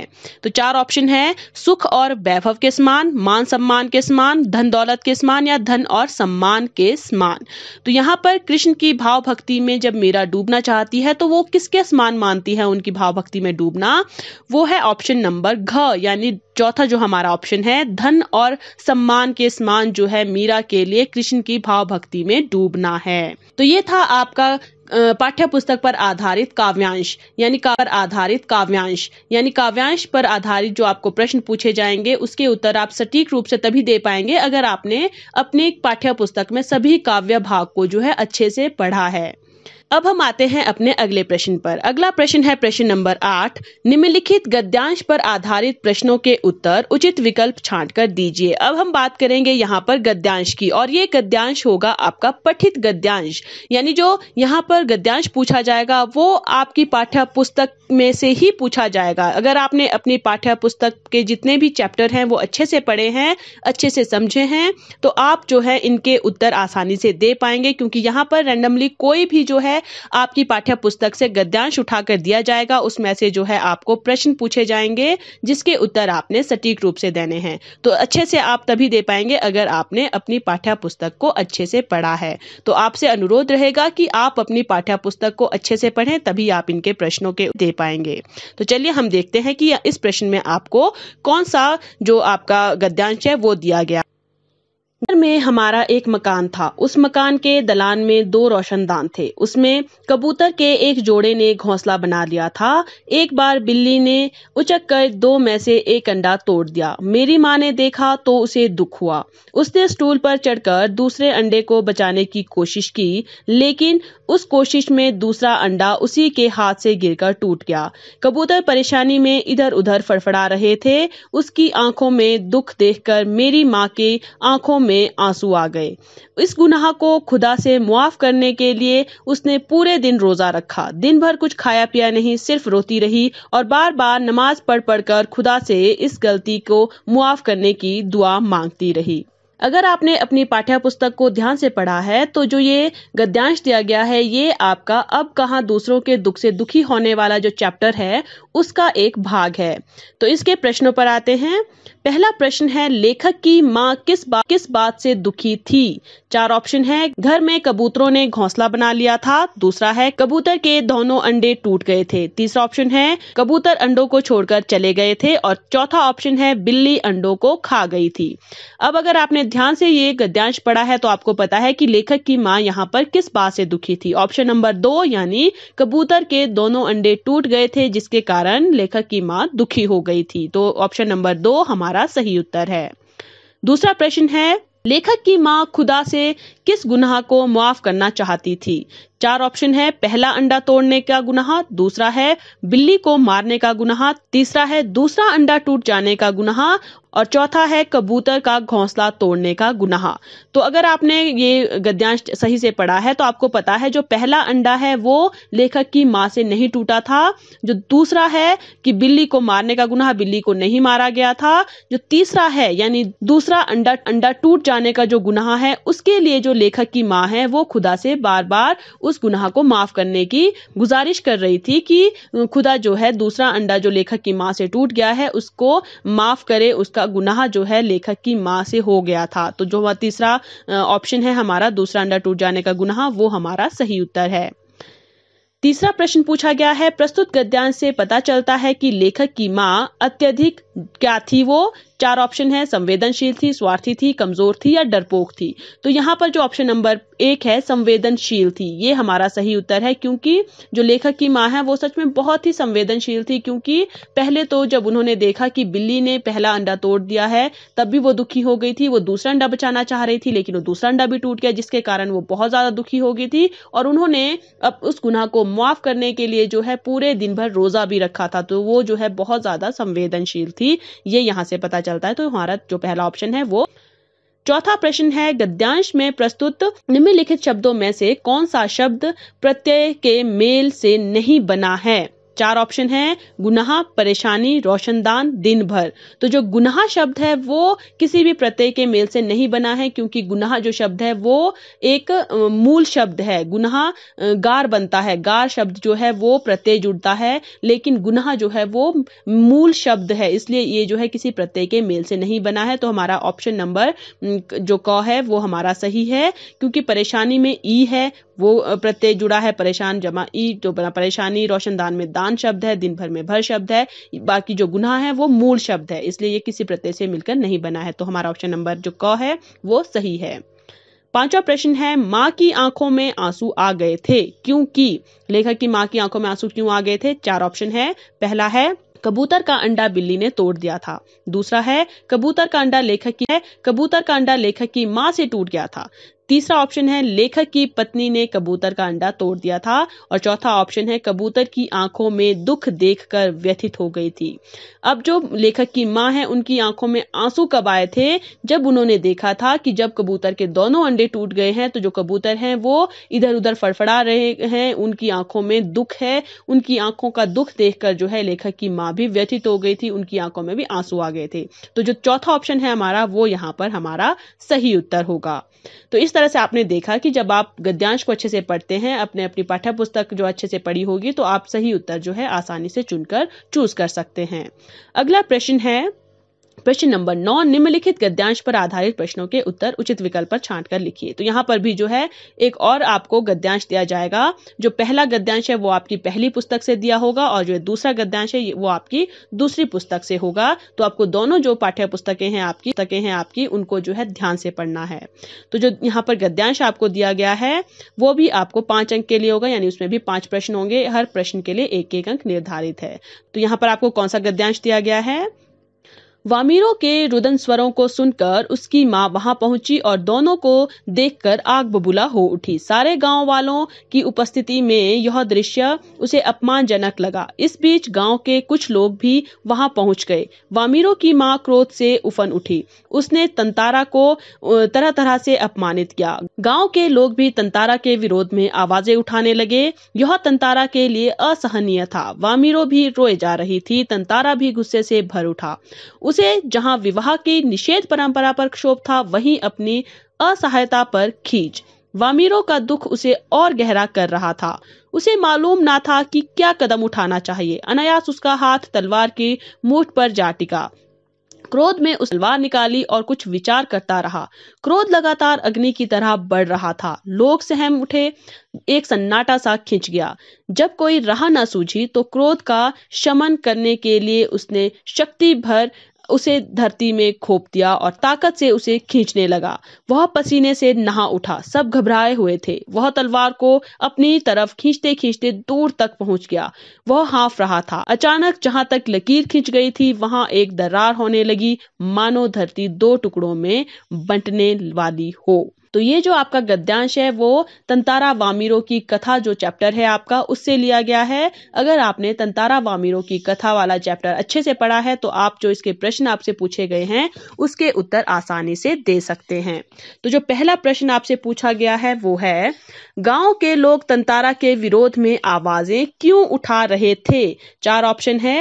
तो चार ऑप्शन है सुख और वैभव के समान मान सम्मान के समान धन दौलत के समान या धन और सम्मान के समान तो यहाँ पर कृष्ण की भाव भक्ति में जब मीरा डूबना चाहती है तो वो किसके समान मानती है उनकी भाव भक्ति में डूबना वो है ऑप्शन नंबर घ यानी चौथा जो हमारा ऑप्शन है धन और सम्मान के समान जो है मीरा के लिए कृष्ण की भाव भक्ति में डूबना है तो ये था आपका पाठ्य पुस्तक पर आधारित काव्यांश यानी का पर आधारित काव्यांश यानी काव्यांश पर आधारित जो आपको प्रश्न पूछे जाएंगे उसके उत्तर आप सटीक रूप से तभी दे पाएंगे अगर आपने अपने पाठ्य पुस्तक में सभी काव्य भाग को जो है अच्छे से पढ़ा है अब हम आते हैं अपने अगले प्रश्न पर अगला प्रश्न है प्रश्न नंबर आठ निम्नलिखित गद्यांश पर आधारित प्रश्नों के उत्तर उचित विकल्प छांट कर दीजिए अब हम बात करेंगे यहाँ पर गद्यांश की और ये गद्यांश होगा आपका पठित गद्यांश यानी जो यहाँ पर गद्यांश पूछा जाएगा वो आपकी पाठ्य पुस्तक में से ही पूछा जाएगा अगर आपने अपनी पाठ्य पुस्तक के जितने भी चैप्टर हैं वो अच्छे से पढ़े हैं अच्छे से समझे हैं तो आप जो है इनके उत्तर आसानी से दे पाएंगे क्योंकि यहाँ पर रैंडमली कोई भी जो है आपकी पाठ्य पुस्तक से गद्यांश उठाकर दिया जाएगा उसमें से जो है आपको प्रश्न पूछे जाएंगे जिसके उत्तर आपने सटीक रूप से देने हैं तो अच्छे से आप तभी दे पाएंगे अगर आपने अपनी पाठ्य पुस्तक को अच्छे से पढ़ा है तो आपसे अनुरोध रहेगा कि आप अपनी पाठ्य पुस्तक को अच्छे से पढ़ें तभी आप इनके प्रश्नों के दे पाएंगे तो चलिए हम देखते हैं कि इस प्रश्न में आपको कौन सा जो आपका गद्यांश है वो दिया गया घर में हमारा एक मकान था उस मकान के दलान में दो रोशनदान थे उसमें कबूतर के एक जोड़े ने घोंसला बना लिया था एक बार बिल्ली ने उचक कर दो में से एक अंडा तोड़ दिया मेरी माँ ने देखा तो उसे दुख हुआ उसने स्टूल पर चढ़कर दूसरे अंडे को बचाने की कोशिश की लेकिन उस कोशिश में दूसरा अंडा उसी के हाथ से गिर टूट गया कबूतर परेशानी में इधर उधर फड़फड़ा रहे थे उसकी आंखों में दुख देख मेरी माँ के आंखों में में आंसू आ गए इस गुनाह को खुदा से मुआफ करने के लिए उसने पूरे दिन रोज़ा रखा दिन भर कुछ खाया पिया नहीं सिर्फ रोती रही और बार बार नमाज पढ़ पढ़कर खुदा से इस गलती को मुआफ करने की दुआ मांगती रही अगर आपने अपनी पाठ्य पुस्तक को ध्यान से पढ़ा है तो जो ये गद्यांश दिया गया है ये आपका अब कहाँ दूसरों के दुख से दुखी होने वाला जो चैप्टर है उसका एक भाग है तो इसके प्रश्नों पर आते हैं पहला प्रश्न है लेखक की माँ किस बात किस बात से दुखी थी चार ऑप्शन है घर में कबूतरों ने घोंसला बना लिया था दूसरा है कबूतर के दोनों अंडे टूट गए थे तीसरा ऑप्शन है कबूतर अंडों को छोड़कर चले गए थे और चौथा ऑप्शन है बिल्ली अंडों को खा गई थी अब अगर आपने ध्यान से ये गद्यांश पढ़ा है तो आपको पता है कि लेखक की माँ यहाँ पर किस बात से दुखी थी ऑप्शन नंबर दो यानी कबूतर के दोनों अंडे टूट गए थे जिसके कारण कारण लेखक की मां दुखी हो गई थी तो ऑप्शन नंबर दो हमारा सही उत्तर है दूसरा प्रश्न है लेखक की मां खुदा से किस गुनाह को मुआफ करना चाहती थी चार ऑप्शन है पहला अंडा तोड़ने का गुनाह दूसरा है बिल्ली को मारने का गुनाह तीसरा है दूसरा अंडा टूट जाने का गुनाह और चौथा है कबूतर का घोंसला तोड़ने का गुनाह तो अगर आपने ये गद्यांश सही से पढ़ा है तो आपको पता है जो पहला अंडा है वो लेखक की माँ से नहीं टूटा था जो दूसरा है कि बिल्ली को मारने का गुनाह बिल्ली को नहीं मारा गया था जो तीसरा है यानी दूसरा अंडा अंडा टूट जाने का जो गुनाह है उसके लिए जो लेखक की माँ है वो खुदा से बार बार उस गुनाह को माफ़ करने की गुजारिश कर रही थी कि खुदा जो है दूसरा अंडा जो लेखक की माँ से टूट गया है उसको माफ़ करे उसका गुनाह जो है लेखक की माँ से हो गया था तो जो तीसरा ऑप्शन है हमारा दूसरा अंडा टूट जाने का गुनाह वो हमारा सही उत्तर है तीसरा प्रश्न पूछा गया है प्रस्तुत गद्यांश से पता चलता है कि लेखक की माँ अत्यधिक क्या थी वो चार ऑप्शन है संवेदनशील थी स्वार्थी थी कमजोर थी या डरपोक थी तो यहाँ पर जो ऑप्शन नंबर एक है संवेदनशील थी ये हमारा सही उत्तर है क्योंकि जो लेखक की माँ है वो सच में बहुत ही संवेदनशील थी क्योंकि पहले तो जब उन्होंने देखा कि बिल्ली ने पहला अंडा तोड़ दिया है तब भी वो दुखी हो गई थी वो दूसरा अंडा बचाना चाह रही थी लेकिन वो दूसरा अंडा भी टूट गया जिसके कारण वो बहुत ज्यादा दुखी हो गई थी और उन्होंने अब उस गुना को माफ करने के लिए जो है पूरे दिन भर रोजा भी रखा था तो वो जो है बहुत ज्यादा संवेदनशील थी ये यहाँ से पता चल चलता है तो हमारा जो पहला ऑप्शन है वो चौथा प्रश्न है गद्यांश में प्रस्तुत निम्नलिखित शब्दों में से कौन सा शब्द प्रत्यय के मेल से नहीं बना है चार ऑप्शन है गुनाह परेशानी रोशनदान दिन भर तो जो गुनाह शब्द है वो किसी भी प्रत्यय के मेल से नहीं बना है क्योंकि गुनाह जो शब्द है वो एक मूल शब्द है गुनाह गार बनता है गार शब्द जो है वो प्रत्यय जुड़ता है लेकिन गुनाह जो है वो मूल शब्द है इसलिए ये जो है किसी प्रत्यय के मेल से नहीं बना है तो हमारा ऑप्शन नंबर जो क है वो हमारा सही है क्योंकि परेशानी में ई है वो प्रत्यय जुड़ा है परेशान जमा ई तो बना परेशानी रोशनदान में दान समान शब्द है दिन भर में भर शब्द है बाकी जो गुना है वो मूल शब्द है इसलिए ये किसी प्रत्यय से मिलकर नहीं बना है तो हमारा ऑप्शन नंबर जो क है वो सही है पांचवा प्रश्न है माँ की आंखों में आंसू आ गए थे क्योंकि लेखक की माँ की आंखों में आंसू क्यों आ गए थे चार ऑप्शन है पहला है कबूतर का अंडा बिल्ली ने तोड़ दिया था दूसरा है कबूतर का अंडा लेखक की है कबूतर का अंडा लेखक की माँ से टूट गया था तीसरा ऑप्शन है लेखक की पत्नी ने कबूतर का अंडा तोड़ दिया था और चौथा ऑप्शन है कबूतर की आंखों में दुख देखकर व्यथित हो गई थी अब जो लेखक की माँ है उनकी आंखों में आंसू कब आए थे जब उन्होंने देखा था कि जब कबूतर के दोनों अंडे टूट गए हैं तो जो कबूतर हैं वो इधर उधर फड़फड़ा रहे हैं उनकी आंखों में दुख है उनकी आंखों का दुख देखकर जो है लेखक की माँ भी व्यथित हो गई थी उनकी आंखों में भी आंसू आ गए थे तो जो चौथा ऑप्शन है हमारा वो यहाँ पर हमारा सही उत्तर होगा तो इस तरह तरह से आपने देखा कि जब आप गद्यांश को अच्छे से पढ़ते हैं अपने अपनी पाठ्य पुस्तक जो अच्छे से पढ़ी होगी तो आप सही उत्तर जो है आसानी से चुनकर चूज कर सकते हैं अगला प्रश्न है प्रश्न नंबर नौ निम्नलिखित गद्यांश पर आधारित प्रश्नों के उत्तर उचित विकल्प पर छांट कर लिखिए तो यहाँ पर भी जो है एक और आपको गद्यांश दिया जाएगा जो पहला गद्यांश है वो आपकी पहली पुस्तक से दिया होगा और जो दूसरा गद्यांश है वो आपकी दूसरी पुस्तक से होगा तो आपको दोनों जो पाठ्य पुस्तकें हैं आपकी पुस्तकें हैं आपकी उनको जो है ध्यान से पढ़ना है तो जो यहाँ पर गद्यांश आपको दिया गया है वो भी आपको पांच अंक के लिए होगा यानी उसमें भी पांच प्रश्न होंगे हर प्रश्न के लिए एक एक अंक निर्धारित है तो यहाँ पर आपको कौन सा गद्यांश दिया गया है वामीरों के रुदन स्वरों को सुनकर उसकी माँ वहां पहुंची और दोनों को देखकर आग बबूला हो उठी सारे गांव वालों की उपस्थिति में यह दृश्य उसे अपमानजनक लगा इस बीच गांव के कुछ लोग भी वहां पहुंच गए वामीरों की माँ क्रोध से उफन उठी उसने तंतारा को तरह तरह से अपमानित किया गांव के लोग भी तंतारा के विरोध में आवाजें उठाने लगे यह तंतारा के लिए असहनीय था वामीरो भी रोए जा रही थी तंतारा भी गुस्से से भर उठा उसे जहां विवाह के निषेध परंपरा पर क्षोभ था वहीं अपनी असहायता पर खींच वामीरों का दुख उसे और गहरा कर रहा था उसे मालूम ना था कि क्या कदम उठाना चाहिए अनायास उसका हाथ तलवार के मूठ पर जा टिका क्रोध में उस तलवार निकाली और कुछ विचार करता रहा क्रोध लगातार अग्नि की तरह बढ़ रहा था लोग सहम उठे एक सन्नाटा सा खिंच गया जब कोई राह न सूझी तो क्रोध का शमन करने के लिए उसने शक्ति भर उसे धरती में खोप दिया और ताकत से उसे खींचने लगा वह पसीने से नहा उठा सब घबराए हुए थे वह तलवार को अपनी तरफ खींचते खींचते दूर तक पहुंच गया वह हाफ रहा था अचानक जहां तक लकीर खींच गई थी वहां एक दरार होने लगी मानो धरती दो टुकड़ों में बंटने वाली हो तो ये जो आपका गद्यांश है वो तंतारा वामीरो की कथा जो चैप्टर है आपका उससे लिया गया है अगर आपने तंतारा वामीरो की कथा वाला चैप्टर अच्छे से पढ़ा है तो आप जो इसके प्रश्न आपसे पूछे गए हैं उसके उत्तर आसानी से दे सकते हैं तो जो पहला प्रश्न आपसे पूछा गया है वो है गांव के लोग तंतारा के विरोध में आवाजें क्यों उठा रहे थे चार ऑप्शन है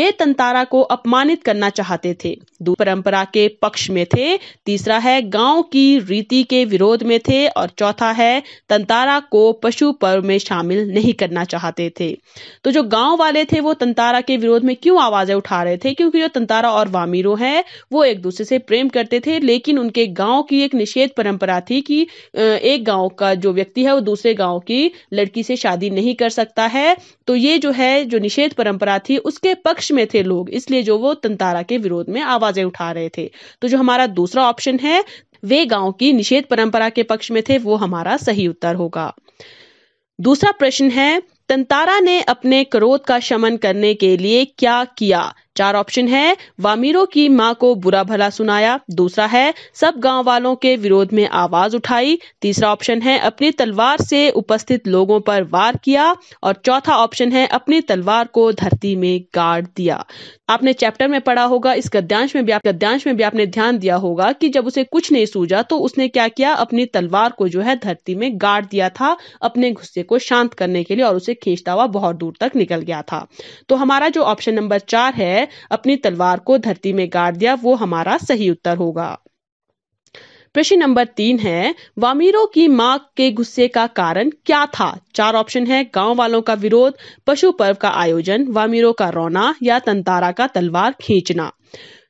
वे तंतारा को अपमानित करना चाहते थे दो परंपरा के पक्ष में थे तीसरा है गांव की रीति के विरोध में थे और चौथा है तंतारा को पशु पर्व में शामिल नहीं करना चाहते थे तो जो गांव वाले थे वो तंतारा के विरोध में क्यों आवाजें उठा रहे थे क्योंकि जो तंतारा और वामीरो है वो एक दूसरे से प्रेम करते थे लेकिन उनके गाँव की एक निषेध परंपरा थी कि एक गाँव का जो व्यक्ति है वो दूसरे गाँव की लड़की से शादी नहीं कर सकता है तो ये जो है जो निषेध परंपरा थी उसके पक्ष में थे लोग इसलिए जो वो तंतारा के विरोध में आवाजें उठा रहे थे तो जो हमारा दूसरा ऑप्शन है वे गांव की निषेध परंपरा के पक्ष में थे वो हमारा सही उत्तर होगा दूसरा प्रश्न है तंतारा ने अपने क्रोध का शमन करने के लिए क्या किया चार ऑप्शन है वामीरो की मां को बुरा भला सुनाया दूसरा है सब गांव वालों के विरोध में आवाज उठाई तीसरा ऑप्शन है अपनी तलवार से उपस्थित लोगों पर वार किया और चौथा ऑप्शन है अपनी तलवार को धरती में गाड़ दिया आपने चैप्टर में पढ़ा होगा इस गद्यांश में भी गद्यांश में भी आपने ध्यान दिया होगा कि जब उसे कुछ नहीं सूझा तो उसने क्या किया अपनी तलवार को जो है धरती में गाड़ दिया था अपने गुस्से को शांत करने के लिए और उसे खींचता हुआ बहुत दूर तक निकल गया था तो हमारा जो ऑप्शन नंबर चार है अपनी तलवार को धरती में गाड़ दिया वो हमारा सही उत्तर होगा प्रश्न नंबर तीन है वामीरों की मां के गुस्से का कारण क्या था चार ऑप्शन है गांव वालों का विरोध पशु पर्व का आयोजन वामीरों का रोना या तंतारा का तलवार खींचना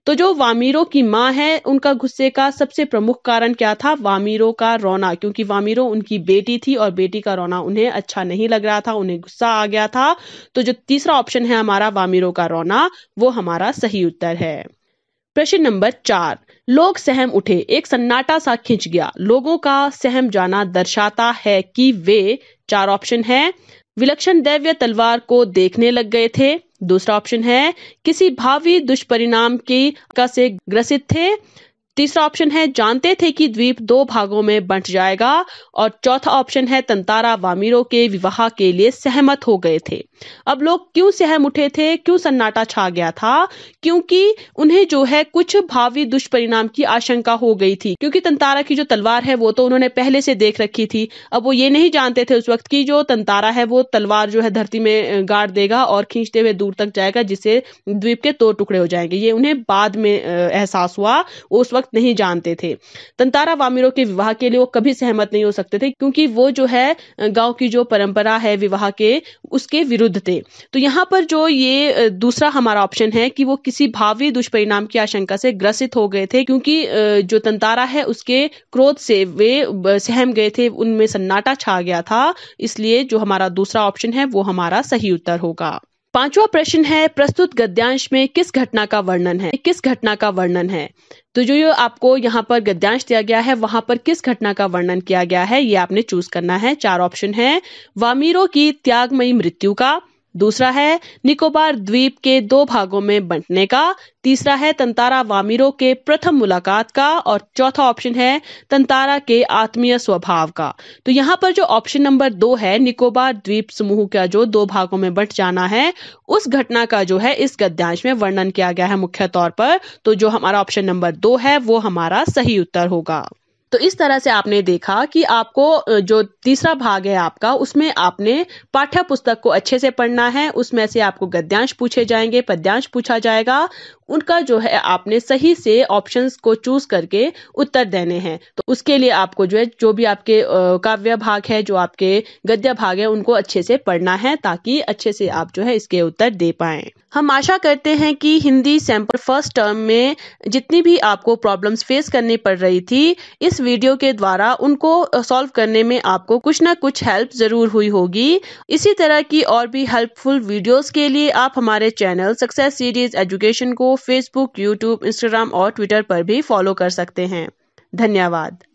तो जो वामीरों की मां है उनका गुस्से का सबसे प्रमुख कारण क्या था वामीरों का रोना क्योंकि वामीरों उनकी बेटी थी और बेटी का रोना उन्हें अच्छा नहीं लग रहा था उन्हें गुस्सा आ गया था तो जो तीसरा ऑप्शन है हमारा वामीरों का रोना वो हमारा सही उत्तर है प्रश्न नंबर चार लोग सहम उठे एक सन्नाटा सा खिंच गया लोगों का सहम जाना दर्शाता है कि वे चार ऑप्शन है विलक्षण दैव्य तलवार को देखने लग गए थे दूसरा ऑप्शन है किसी भावी दुष्परिणाम की का से ग्रसित थे तीसरा ऑप्शन है जानते थे कि द्वीप दो भागों में बंट जाएगा और चौथा ऑप्शन है तंतारा वामीरों के विवाह के लिए सहमत हो गए थे अब लोग क्यों सहम उठे थे क्यों सन्नाटा छा गया था क्योंकि उन्हें जो है कुछ भावी दुष्परिणाम की आशंका हो गई थी क्योंकि तंतारा की जो तलवार है वो तो उन्होंने पहले से देख रखी थी अब वो ये नहीं जानते थे उस वक्त की जो तंतारा है वो तलवार जो है धरती में गाड़ देगा और खींचते हुए दूर तक जाएगा जिससे द्वीप के दो टुकड़े हो जाएंगे ये उन्हें बाद में एहसास हुआ उस वक्त वक्त नहीं जानते थे तंतारा वामिरों के विवाह के लिए वो कभी सहमत नहीं हो सकते थे क्योंकि वो जो है गाँव की जो परंपरा है विवाह के उसके विरुद्ध थे तो यहाँ पर जो ये दूसरा हमारा ऑप्शन है कि वो किसी भावी दुष्परिणाम की आशंका से ग्रसित हो गए थे क्योंकि जो तंतारा है उसके क्रोध से वे सहम गए थे उनमें सन्नाटा छा गया था इसलिए जो हमारा दूसरा ऑप्शन है वो हमारा सही उत्तर होगा पांचवा प्रश्न है प्रस्तुत गद्यांश में किस घटना का वर्णन है किस घटना का वर्णन है तो जो ये आपको यहाँ पर गद्यांश दिया गया है वहां पर किस घटना का वर्णन किया गया है ये आपने चूज करना है चार ऑप्शन है वामीरो की त्यागमयी मृत्यु का दूसरा है निकोबार द्वीप के दो भागों में बंटने का तीसरा है तंतारा वामिरों के प्रथम मुलाकात का और चौथा ऑप्शन है तंतारा के आत्मीय स्वभाव का तो यहाँ पर जो ऑप्शन नंबर दो है निकोबार द्वीप समूह का जो दो भागों में बंट जाना है उस घटना का जो है इस गद्यांश में वर्णन किया गया है मुख्य तौर पर तो जो हमारा ऑप्शन नंबर दो है वो हमारा सही उत्तर होगा तो इस तरह से आपने देखा कि आपको जो तीसरा भाग है आपका उसमें आपने पाठ्य पुस्तक को अच्छे से पढ़ना है उसमें से आपको गद्यांश पूछे जाएंगे पद्यांश पूछा जाएगा उनका जो है आपने सही से ऑप्शंस को चूज करके उत्तर देने हैं तो उसके लिए आपको जो है जो भी आपके काव्य भाग है जो आपके गद्य भाग है उनको अच्छे से पढ़ना है ताकि अच्छे से आप जो है इसके उत्तर दे पाए हम आशा करते हैं कि हिंदी सैंपल फर्स्ट टर्म में जितनी भी आपको प्रॉब्लम्स फेस करनी पड़ रही थी इस इस वीडियो के द्वारा उनको सॉल्व करने में आपको कुछ ना कुछ हेल्प ज़रूर हुई होगी इसी तरह की और भी हेल्पफुल वीडियोस के लिए आप हमारे चैनल सक्सेस सीरीज एजुकेशन को फेसबुक यूट्यूब इंस्टाग्राम और ट्विटर पर भी फॉलो कर सकते हैं धन्यवाद